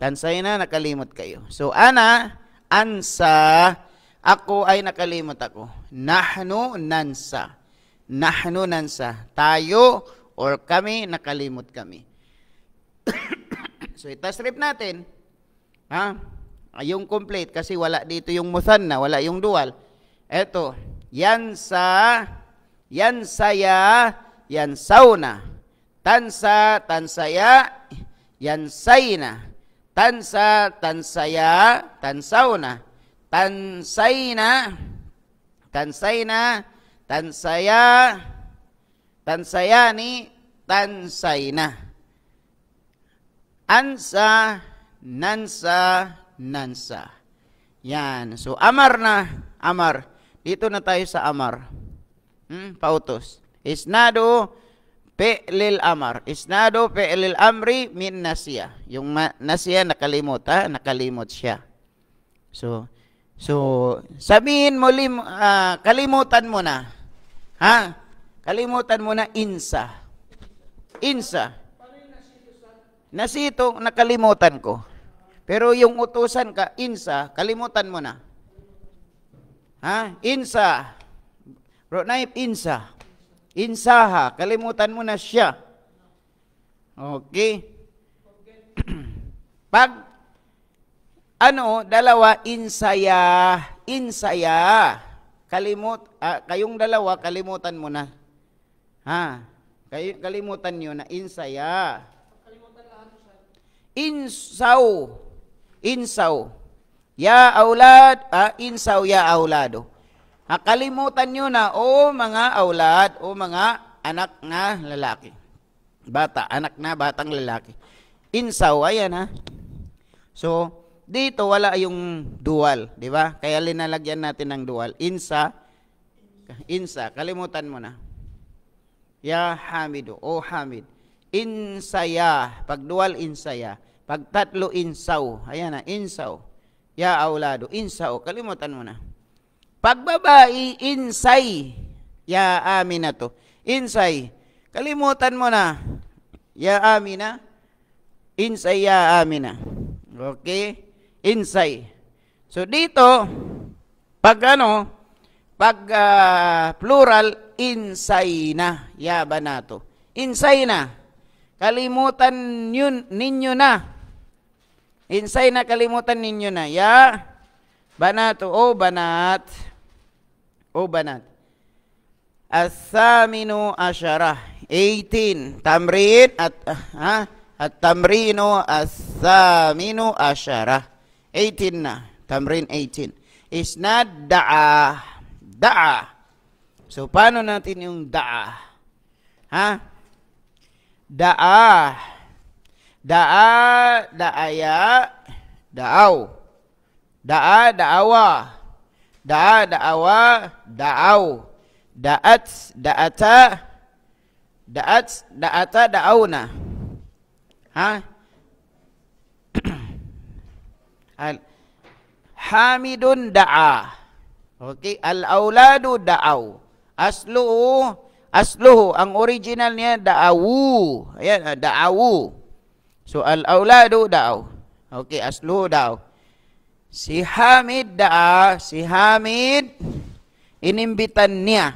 Tansay na, nakalimot kayo. So, ana, ansa, ako ay nakalimot ako. Nahnu nansa. Nahnu nansa. Tayo or kami, nakalimot kami. So itastrip natin, ha? Ah, yung complete kasi wala dito yung muthanna, wala yung dual. Eto, yan sa, yan saya, yan sauna. Tansa, tansaya, yan sayna. Tansa, tansaya, tansauna. Tansayna, tansayna, tansaya, tansayani, tansayna ansa, nansa, nansa. Yan. So, amar na. Amar. Dito na tayo sa amar. Hmm? Pautos. Isnado pe'lil amar. Isnado pe'lil amri min nasiya. Yung ma- nasiya nakalimot, ha? Nakalimot siya. So, so sabihin mo, lim, uh, kalimutan mo na. Ha? Kalimutan mo na insa. Insa. Nasito, nakalimutan ko. Pero yung utusan ka, insa, kalimutan mo na. Ha? Insa. Bro, naip, insa. Insaha, kalimutan mo na siya. Okay? Pag, ano, dalawa, insaya, insaya. Kalimut, ah, kayong dalawa, kalimutan mo na. Ha? Kay, kalimutan nyo na insaya. Insaw. Insaw. Ya aulad, ah, insaw ya aulado. Nakalimutan nyo na, o mga aulad, o mga anak na lalaki. Bata, anak na batang lalaki. Insaw, ayan ha. So, dito wala yung dual, di ba? Kaya linalagyan natin ng dual. Insa, insa, kalimutan mo na. Ya Hamido, o Hamid insaya. Pagdual, insaya. Pagtatlo, insaw. Ayan na, insaw. Ya aulado, insaw. Kalimutan mo na. Pagbabae, insay. Ya amina to. Insay. Kalimutan mo na. Ya amina. na. Insay, ya amin Okay? Insay. So dito, pag ano, pag uh, plural, insay na. Yaba na to. Insay na kalimutan yun, ninyo na. Insay na kalimutan ninyo na. Ya, banat, o banat, o banat. As-saminu asyarah, 18. Tamrin at, ha? Ah, ah, at tamrino as-saminu asyarah, 18 na. Tamrin 18. Isnad da'a, da'a. So, paano natin yung da'a? Ha? da'ah da'a da'aya da'au da'a da'awa da'a da'awa da'au da'at da'ata da'at da'ata da'auna ha al hamidun da'a okey al auladu da'au asluhu asluhu, ang original niya, daawu. Ayan, ah, daawu. So, al-auladu daaw. Okay, asluhu daaw. Si Hamid daa, si Hamid, inimbitan niya.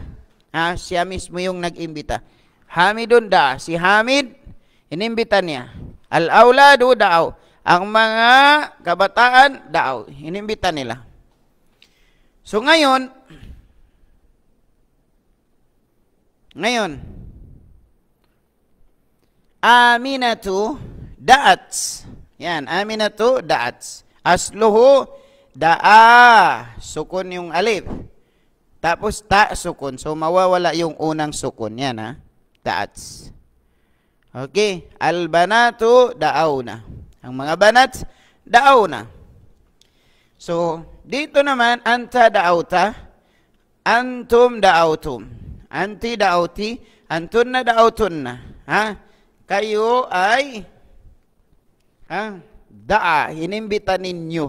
Ha, siya mismo yung nagimbita imbita Hamidun daa, si Hamid, inimbitan niya. Al-auladu daaw. Ang mga kabataan daaw, inimbitan nila. So ngayon, Ngayon, aminatu da'ats. Yan, aminatu da'ats. Asluhu da'a. Sukun yung alif. Tapos ta sukun. So mawawala yung unang sukun. Yan ha. Da'ats. Okay. Albanatu da'auna. Ang mga banat da'auna. So, dito naman, anta da'auta, antum da'autum. Anti da'auti, antunna dautunna Ha? Kayo ay ha? da'a, inimbita ninyo.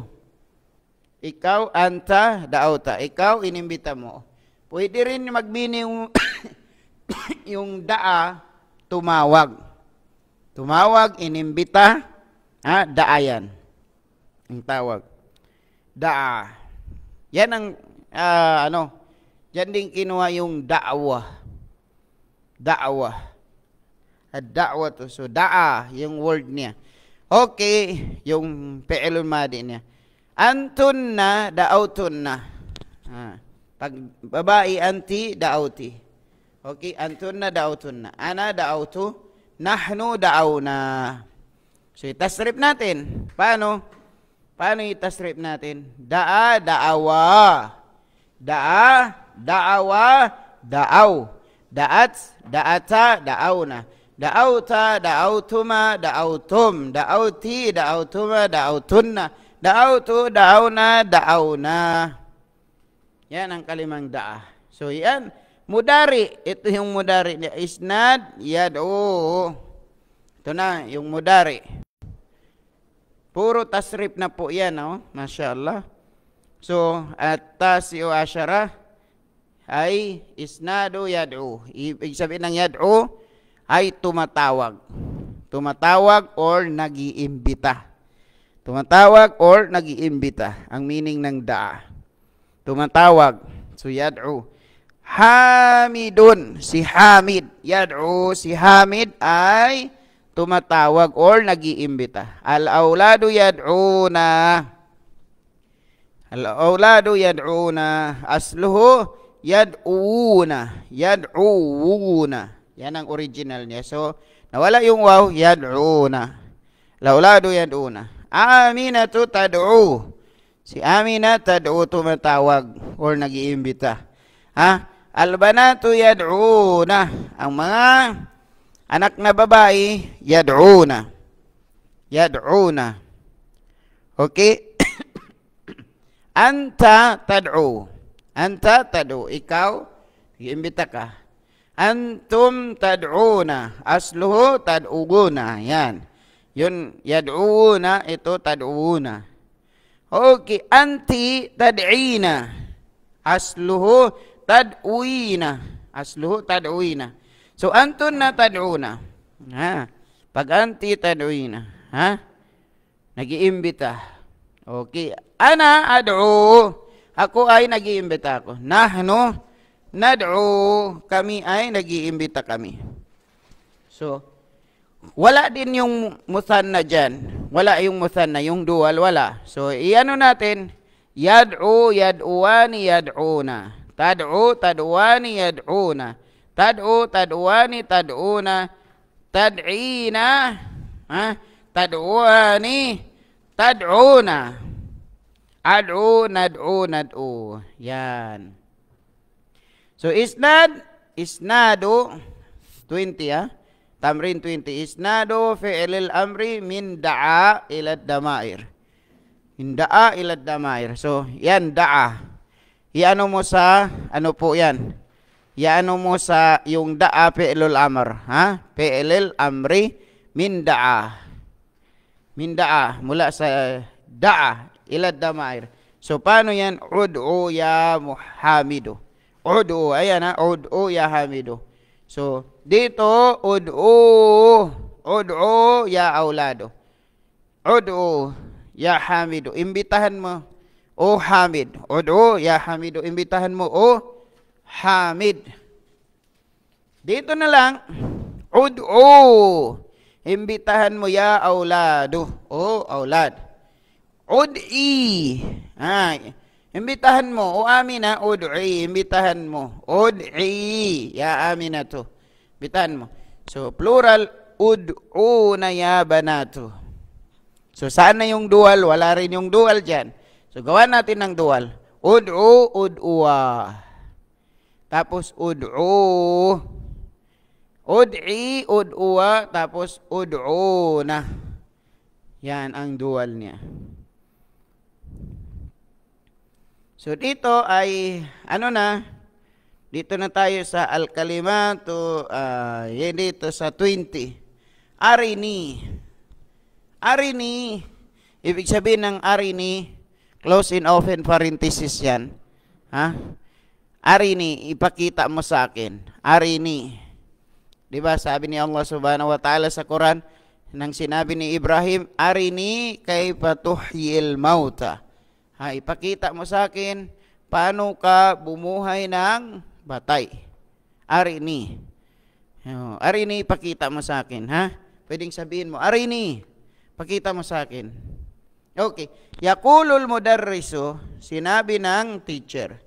Ikaw, anta, dauta Ikaw, inimbita mo. Pwede rin magbining yung da'a, tumawag. Tumawag, inimbita, ha? daayan. Ang tawag. Da'a. Yan ang, uh, ano, Diyan din kinuha yung da'wa. Da'wa. At da'wa to. So, da'a, yung word niya. Okay, yung pe'elun madi niya. Antun na, da'autun na. Ah. Pag babae, anti, da'auti. Okay, antun na, da'autun na. Ana, da'autu. Nahnu, da'auna. So, itasrip natin. Paano? Paano itasrip natin? Da'a, da'awa. Da'a, da'awa, da'au. Da'at, da'ata, da'auna. Da'auta, da'autuma, da'autum. Da'auti, da'autuma, da'autunna. Da'autu, da'auna, da'auna. ya nang kalimang da'ah. So yan, mudari. itu yung mudari. Isnad, yad'u. Ito na, yung mudari. Puro tasrif na po yan, oh. Masya Allah. So, at tasi o asyara ay isnado yad'u. Ibig sabihin ng yad'u ay tumatawag. Tumatawag or nagiimbita. Tumatawag or nagiimbita. Ang meaning ng da'a. Tumatawag. So, yad'u. Hamidun, si Hamid. Yad'u, si Hamid ay tumatawag or nagiimbita. Al-auladu yad'una. na الأولاد يدعون أصله يدعون yad'una yan ang original niya so nawala yung waw yad'una الأولاد yad'una Aminatu tad'u si Amina tad'u tumatawag or nagiimbita ha Albanatu yad'una ang mga anak na babae yad'una yad'una okay Anta tad'u. Anta tad'u. Ikaw giimbita ka. Antum tad'una. Asluhu tad'uguna. Yan. Yun yad'una itu tad'una. Oke, anti tad'ina. Asluhu tad'uina. Asluhu tad'uina. So antunna tad'una. Ha. Pag anti tad'uina, ha? Nagiimbita. Okay, Ana ad'u. Ako ay nag ako. Nahnu nad'u. Kami ay nag kami. So, wala din yung musanna dyan. Wala yung musanna, yung dual, wala. So, iyano natin, yad'u, yad'uani yad'una. Tad'u, tad'uwani, yad'una. Tad'u, tad'uwani, tad'una. Tad'ina, ha? Tad'uwani, tad'una. Ad'u, nad'u, nad'u. Yan. So, isnad, isnadu, 20 ah. Tamrin 20. Isnadu fi'ilil amri min da'a ilad damair. Min da'a ilad damair. So, yan, da'a. Iano mo sa, ano po yan? Iano mo sa yung da'a fi'ilul amr. Ha? Fi'ilil amri min da'a. Min da'a. Mula sa da'a. ila damair. So paano yan? Ud'u ya Muhammadu. Ud'u, ayan ha, ud'u ya Hamidu. So dito ud'u, ud'u ya aulado. Ud'u ya Hamidu. Imbitahan mo o oh Hamid. Ud'u ya Hamidu. Imbitahan mo o oh Hamid. Dito na lang ud'u. Imbitahan mo ya aulado o oh aulad. Ud'i. Ah, imbitahan mo. O Amina, ud'i. Imbitahan mo. Ud'i. Ya Amina to. Imbitahan mo. So, plural, ud'u na ya banato. So, saan na yung dual? Wala rin yung dual dyan. So, gawa natin ng dual. Ud'u, ud'uwa. Tapos, ud'u. Ud'i, ud'uwa. Tapos, ud'u na. Yan ang dual niya. So dito ay ano na dito na tayo sa Al-Kalima to uh, dito sa 20. Arini. Arini. Ibig sabihin ng arini, close in open parenthesis yan. Ha? Arini, ipakita mo sa akin. Arini. Di ba sabi ni Allah subhanahu wa ta'ala sa Quran, nang sinabi ni Ibrahim, Arini kay patuhyil mauta. Ha, ipakita mo sa akin paano ka bumuhay ng batay. Arini. ni. Oh, ipakita mo sa akin, ha? Pwedeng sabihin mo, Arini, pakita mo sa akin. Okay. Yakulul mudarriso, sinabi ng teacher.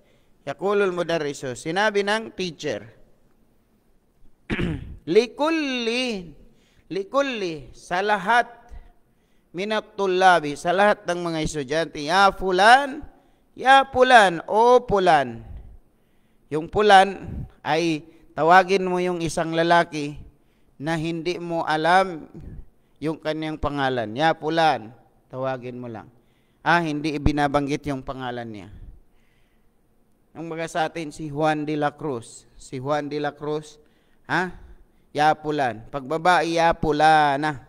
Yakulul mudarriso, sinabi ng teacher. likulli, likulli, sa lahat minat tulabi sa lahat ng mga estudyante. Ya fulan, ya pulan, o pulan. Yung pulan ay tawagin mo yung isang lalaki na hindi mo alam yung kanyang pangalan. Ya pulan, tawagin mo lang. Ah, hindi ibinabanggit yung pangalan niya. Ang mga sa atin, si Juan de la Cruz. Si Juan de la Cruz, ha? Ya Yapulan. Pag babae, yapula na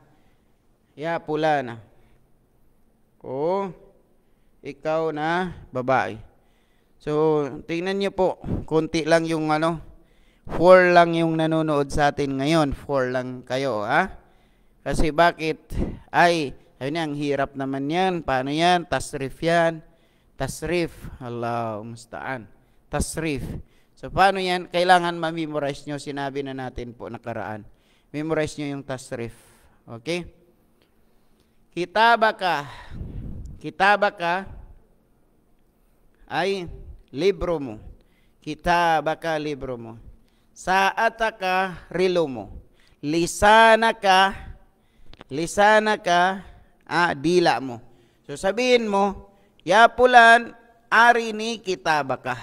ya pula na. O oh, ikaw na babae. So, tingnan niyo po, konti lang yung ano, four lang yung nanonood sa atin ngayon, four lang kayo, ha? Kasi bakit? Ay, ayun ang hirap naman yan, paano yan? Tasrif yan. Tasrif, Allah, mustaan. Tasrif. So, paano yan? Kailangan ma-memorize nyo, sinabi na natin po nakaraan. Memorize nyo yung tasrif. Okay? Kitabaka, kitabaka ay libro mo. Kitabaka libro mo. Saataka rilo mo. Lisanaka, lisanaka ah, dila mo. So sabihin mo, Yapulan, ari ni kitabaka.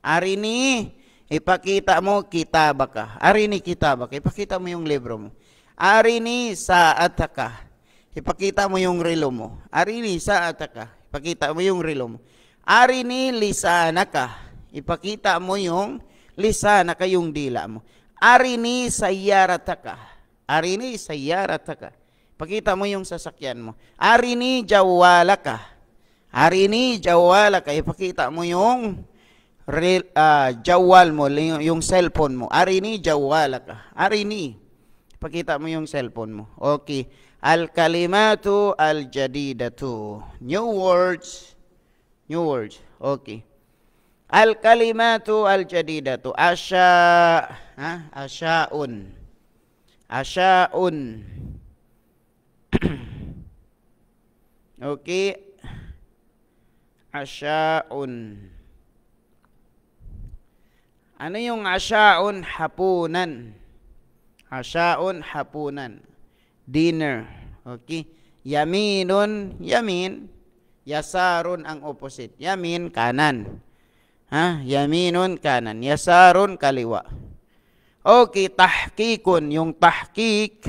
Ari ni ipakita mo kitabaka. Ari ni kitabaka. Ipakita mo yung libro mo. Ari ni saataka. Ipakita mo yung relo mo. Arini sa ataka. Ipakita mo yung relo mo. Arini lisana ka. Ipakita mo yung lisana ka yung dila mo. Arini sayarata ka. Arini sayarata ka. Pakita mo yung sasakyan mo. Arini jawala ka. Arini jawala ka. Ipakita mo yung re, uh, ah, jawal mo, yung cellphone mo. Arini jawala ka. Arini. Pakita mo yung cellphone mo. Okay. Al-kalimatu al-jadidatu. New words. New words. Oke. Okay. Al-kalimatu al-jadidatu. Asya. Huh? Asya'un. Asya'un. Oke. Okay. Asya'un. Ano yung asya'un hapunan? Asya'un hapunan. dinner. Okay? Yaminun, yamin. Yasarun ang opposite. Yamin, kanan. Ha? Yaminun, kanan. Yasarun, kaliwa. Okay, tahkikun. Yung tahkik,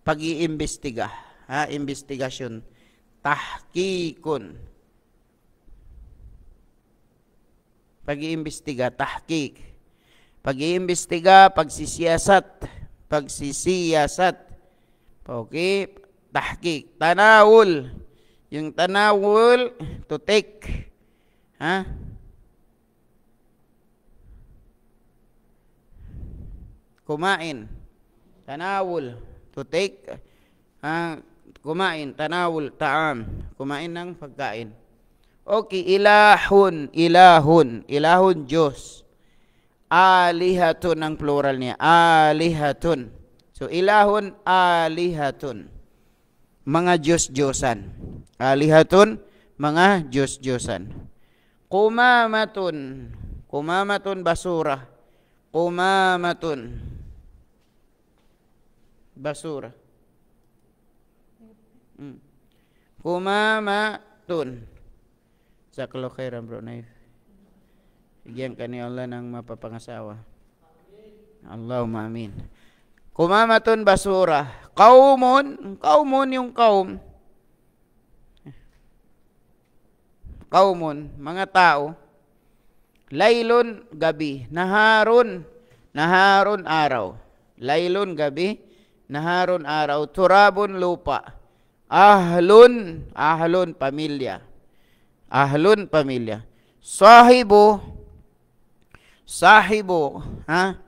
pag-iimbestiga. Ha? Investigasyon. Tahkikun. Pag-iimbestiga, tahkik. Pag-iimbestiga, pagsisiyasat. Pagsisiyasat Okay, tahqiq. Tanawul. Yung tanawul, to take. Ha? Kumain. Tanawul. To take. Ha? Kumain. Tanawul. Taam. Kumain ng pagkain. Okay, ilahun. Ilahun. Ilahun Diyos. Alihatun ang plural niya. Alihatun. So ilahun alihatun mengajus-jusan. Alihatun mengajus-jusan. Kumamatun kumamatun basurah. Kumamatun basurah. Hmm. Kumamatun. Jazakallahu khairan Bro Naif. Bigyan kani Allah nang mapapangasawa. Allahumma amin. Umamaton basura. Kaumun, kaumun yung kaum. Kaumun, mga tao. Laylon, gabi. Naharun, naharun araw. Laylon, gabi. Naharun araw. Turabon, lupa. Ahlun, ahlun, pamilya. Ahlun, pamilya. Sahibo, sahibo, ha?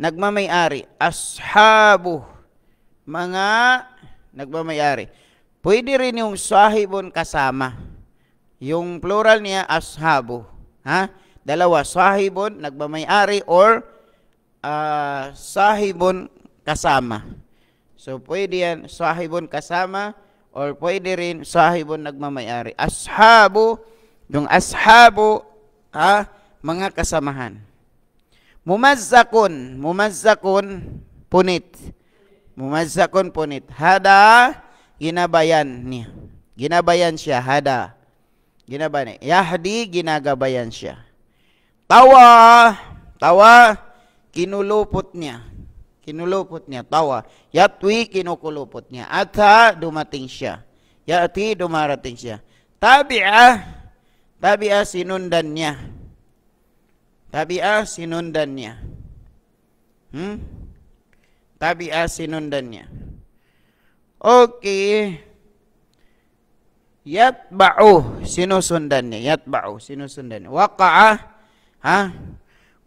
nagmamayari, ashabu, mga nagmamayari. Pwede rin yung sahibon kasama. Yung plural niya, ashabu. Ha? Dalawa, sahibon, nagmamayari, or uh, sahibon kasama. So, pwede yan, sahibon kasama, or pwede rin sahibon nagmamayari. Ashabu, yung ashabu, ha? Mga kasamahan. Mumazzakun, mumazzakun punit. Mumazzakun punit. Hada ginabayan nih. Ginabayan siya hada. Ginabayan. Yahdi ginagabayan siya. Tawa, tawa kinuluput niya. kinuluput niya, tawa. Yatwi kinukuluput niya. Atha dumating siya. Yati dumarating siya. Tabi'ah, tabi'ah sinundan niya Tabi'a, sinundan niya. Hmm? Tabi'a, sinundan niya. Okay. Yatba'u, sinusundan niya. Yatba'u, sinusundan niya. Waqa'a, ha?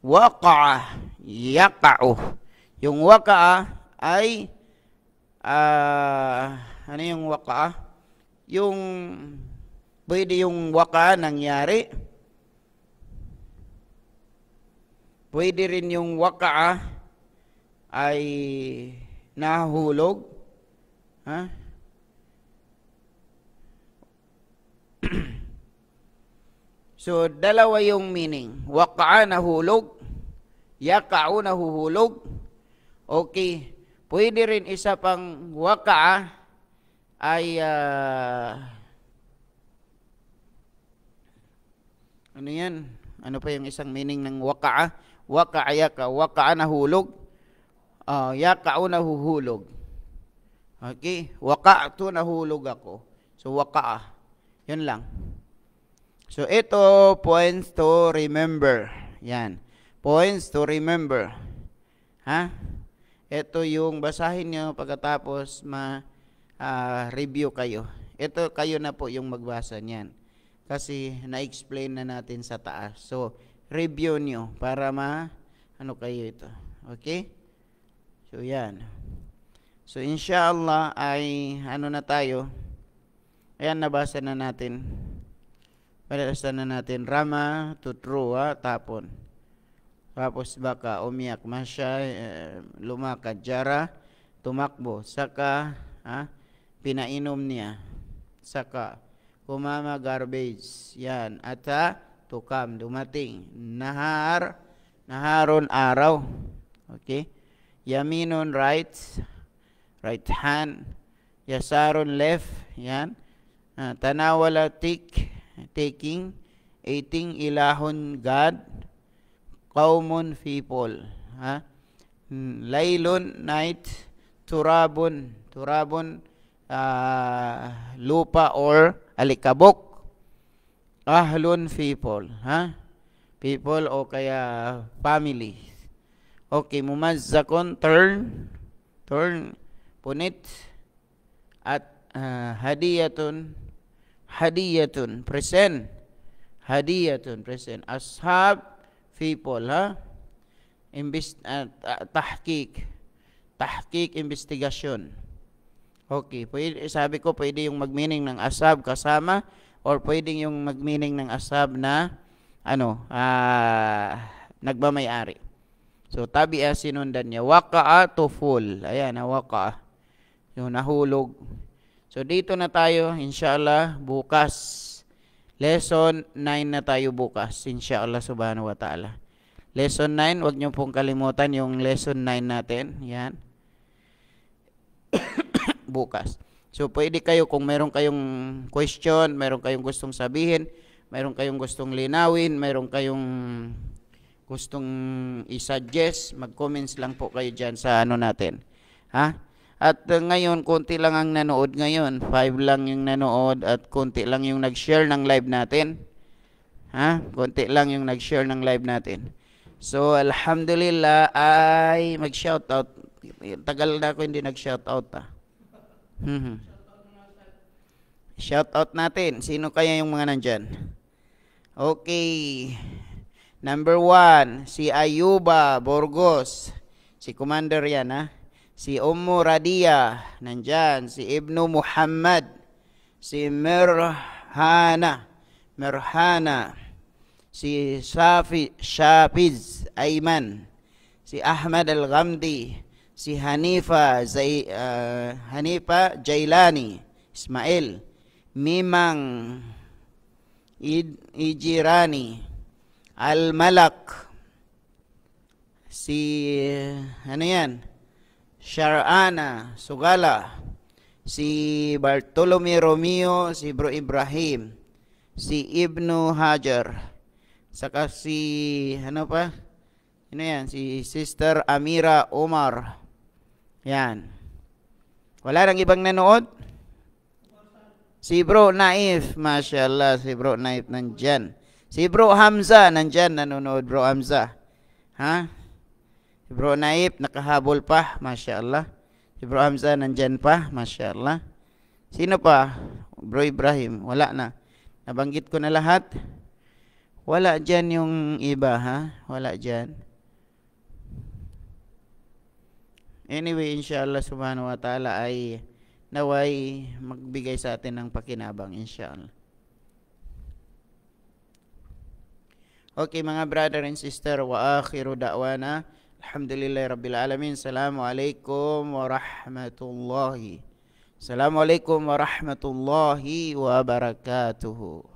Waqa'a, yaka'u. Yung waqa'a ay, uh, ano yung waqa'a? Yung, pwede yung waqa'a nangyari, Pwede rin yung waka'a ah, ay nahulog. Ha? so, dalawa yung meaning. Waka'a nahulog. Yaka'u nahuhulog. Okay. Pwede rin isa pang waka'a ah, ay uh, ano yan? Ano pa yung isang meaning ng waka'a? Waka yaka, waka nahulog. Uh, ah, yaka nahuhulog. Okay? Waka to nahulog ako. So waka. Yun lang. So ito points to remember. Yan. Points to remember. Ha? Ito yung basahin nyo pagkatapos ma uh, review kayo. Ito kayo na po yung magbasa niyan. Kasi na-explain na natin sa taas. So, review nyo para ma ano kayo ito. Okay? So, yan. So, inshallah ay ano na tayo. Ayan, nabasa na natin. Palasa na natin. Rama to true, ha? Tapon. Tapos baka umiyak masya, eh, lumakad, jara, tumakbo. Saka, ha? Pinainom niya. Saka, kumama garbage. Yan. At ha, to come, dumating. Nahar, naharon araw. Okay? Yaminun right, right hand. Yasaron left, yan. Uh, tanawala take, taking. Eating, ilahon God. Kaumun people. Ha? Hmm, laylon night. Turabon. Turabon uh, lupa or alikabok ahlun people, ha? People o kaya family. Okay, mumazzakon, turn, turn, punit, at uh, hadiyatun, hadiyatun, present, hadiyatun, present. Ashab, people, ha? Imbis, uh, ah, tahkik, tahkik, investigation. Okay, pwede, sabi ko pwede yung magmeaning ng asab kasama, or pwedeng yung magmeaning ng asab na ano, uh, nagmamay-ari. So, tabi tabi'a ah, sinundan niya. waqa'a to full. Ayan, ah, waka'a. Yung nahulog. So, dito na tayo, inshallah, bukas. Lesson 9 na tayo bukas, inshallah, subhanahu wa ta'ala. Lesson 9, wag niyo pong kalimutan yung lesson 9 natin. Yan. bukas. So pwede kayo kung meron kayong question, meron kayong gustong sabihin, meron kayong gustong linawin, meron kayong gustong i-suggest, mag-comments lang po kayo dyan sa ano natin. Ha? At uh, ngayon, konti lang ang nanood ngayon. Five lang yung nanood at konti lang yung nag-share ng live natin. Ha? Konti lang yung nag-share ng live natin. So, alhamdulillah ay mag-shoutout. Tagal na ako hindi nag-shoutout ah. Hmm. Shout out natin. Sino kaya yung mga nandyan? Okay. Number one, si Ayuba Borgos. Si Commander yan, ha? Si Ummu Radia, nandyan. Si Ibnu Muhammad. Si Merhana. Merhana. Si Safi, Shafiz Ayman. Si Ahmad Al-Ghamdi si Hanifa, Zay, uh, Hanifa Jailani, Ismail, Mimang Id, Ijirani, Al-Malak, si, ano yan, Sharana, Sugala, si Bartolome Romeo, si Bro Ibrahim, si Ibnu Hajar, saka si, ano pa, ano yan, si Sister Amira Omar, yan. Wala nang ibang nanood? Si Bro Naif, mashallah, si Bro Naif nandyan. Si Bro Hamza, nandyan, nanonood Bro Hamza. Ha? Si Bro Naif, nakahabol pa, mashallah. Si Bro Hamza, nandyan pa, mashallah. Sino pa? Bro Ibrahim, wala na. Nabanggit ko na lahat. Wala dyan yung iba, ha? Wala dyan. Anyway, inshallah subhanahu wa ta'ala ay naway magbigay sa atin ng pakinabang inshallah. Okay mga brother and sister, wa akhiru da'wana. Alhamdulillah Rabbil Alamin. Assalamualaikum warahmatullahi. Assalamualaikum warahmatullahi wabarakatuhu.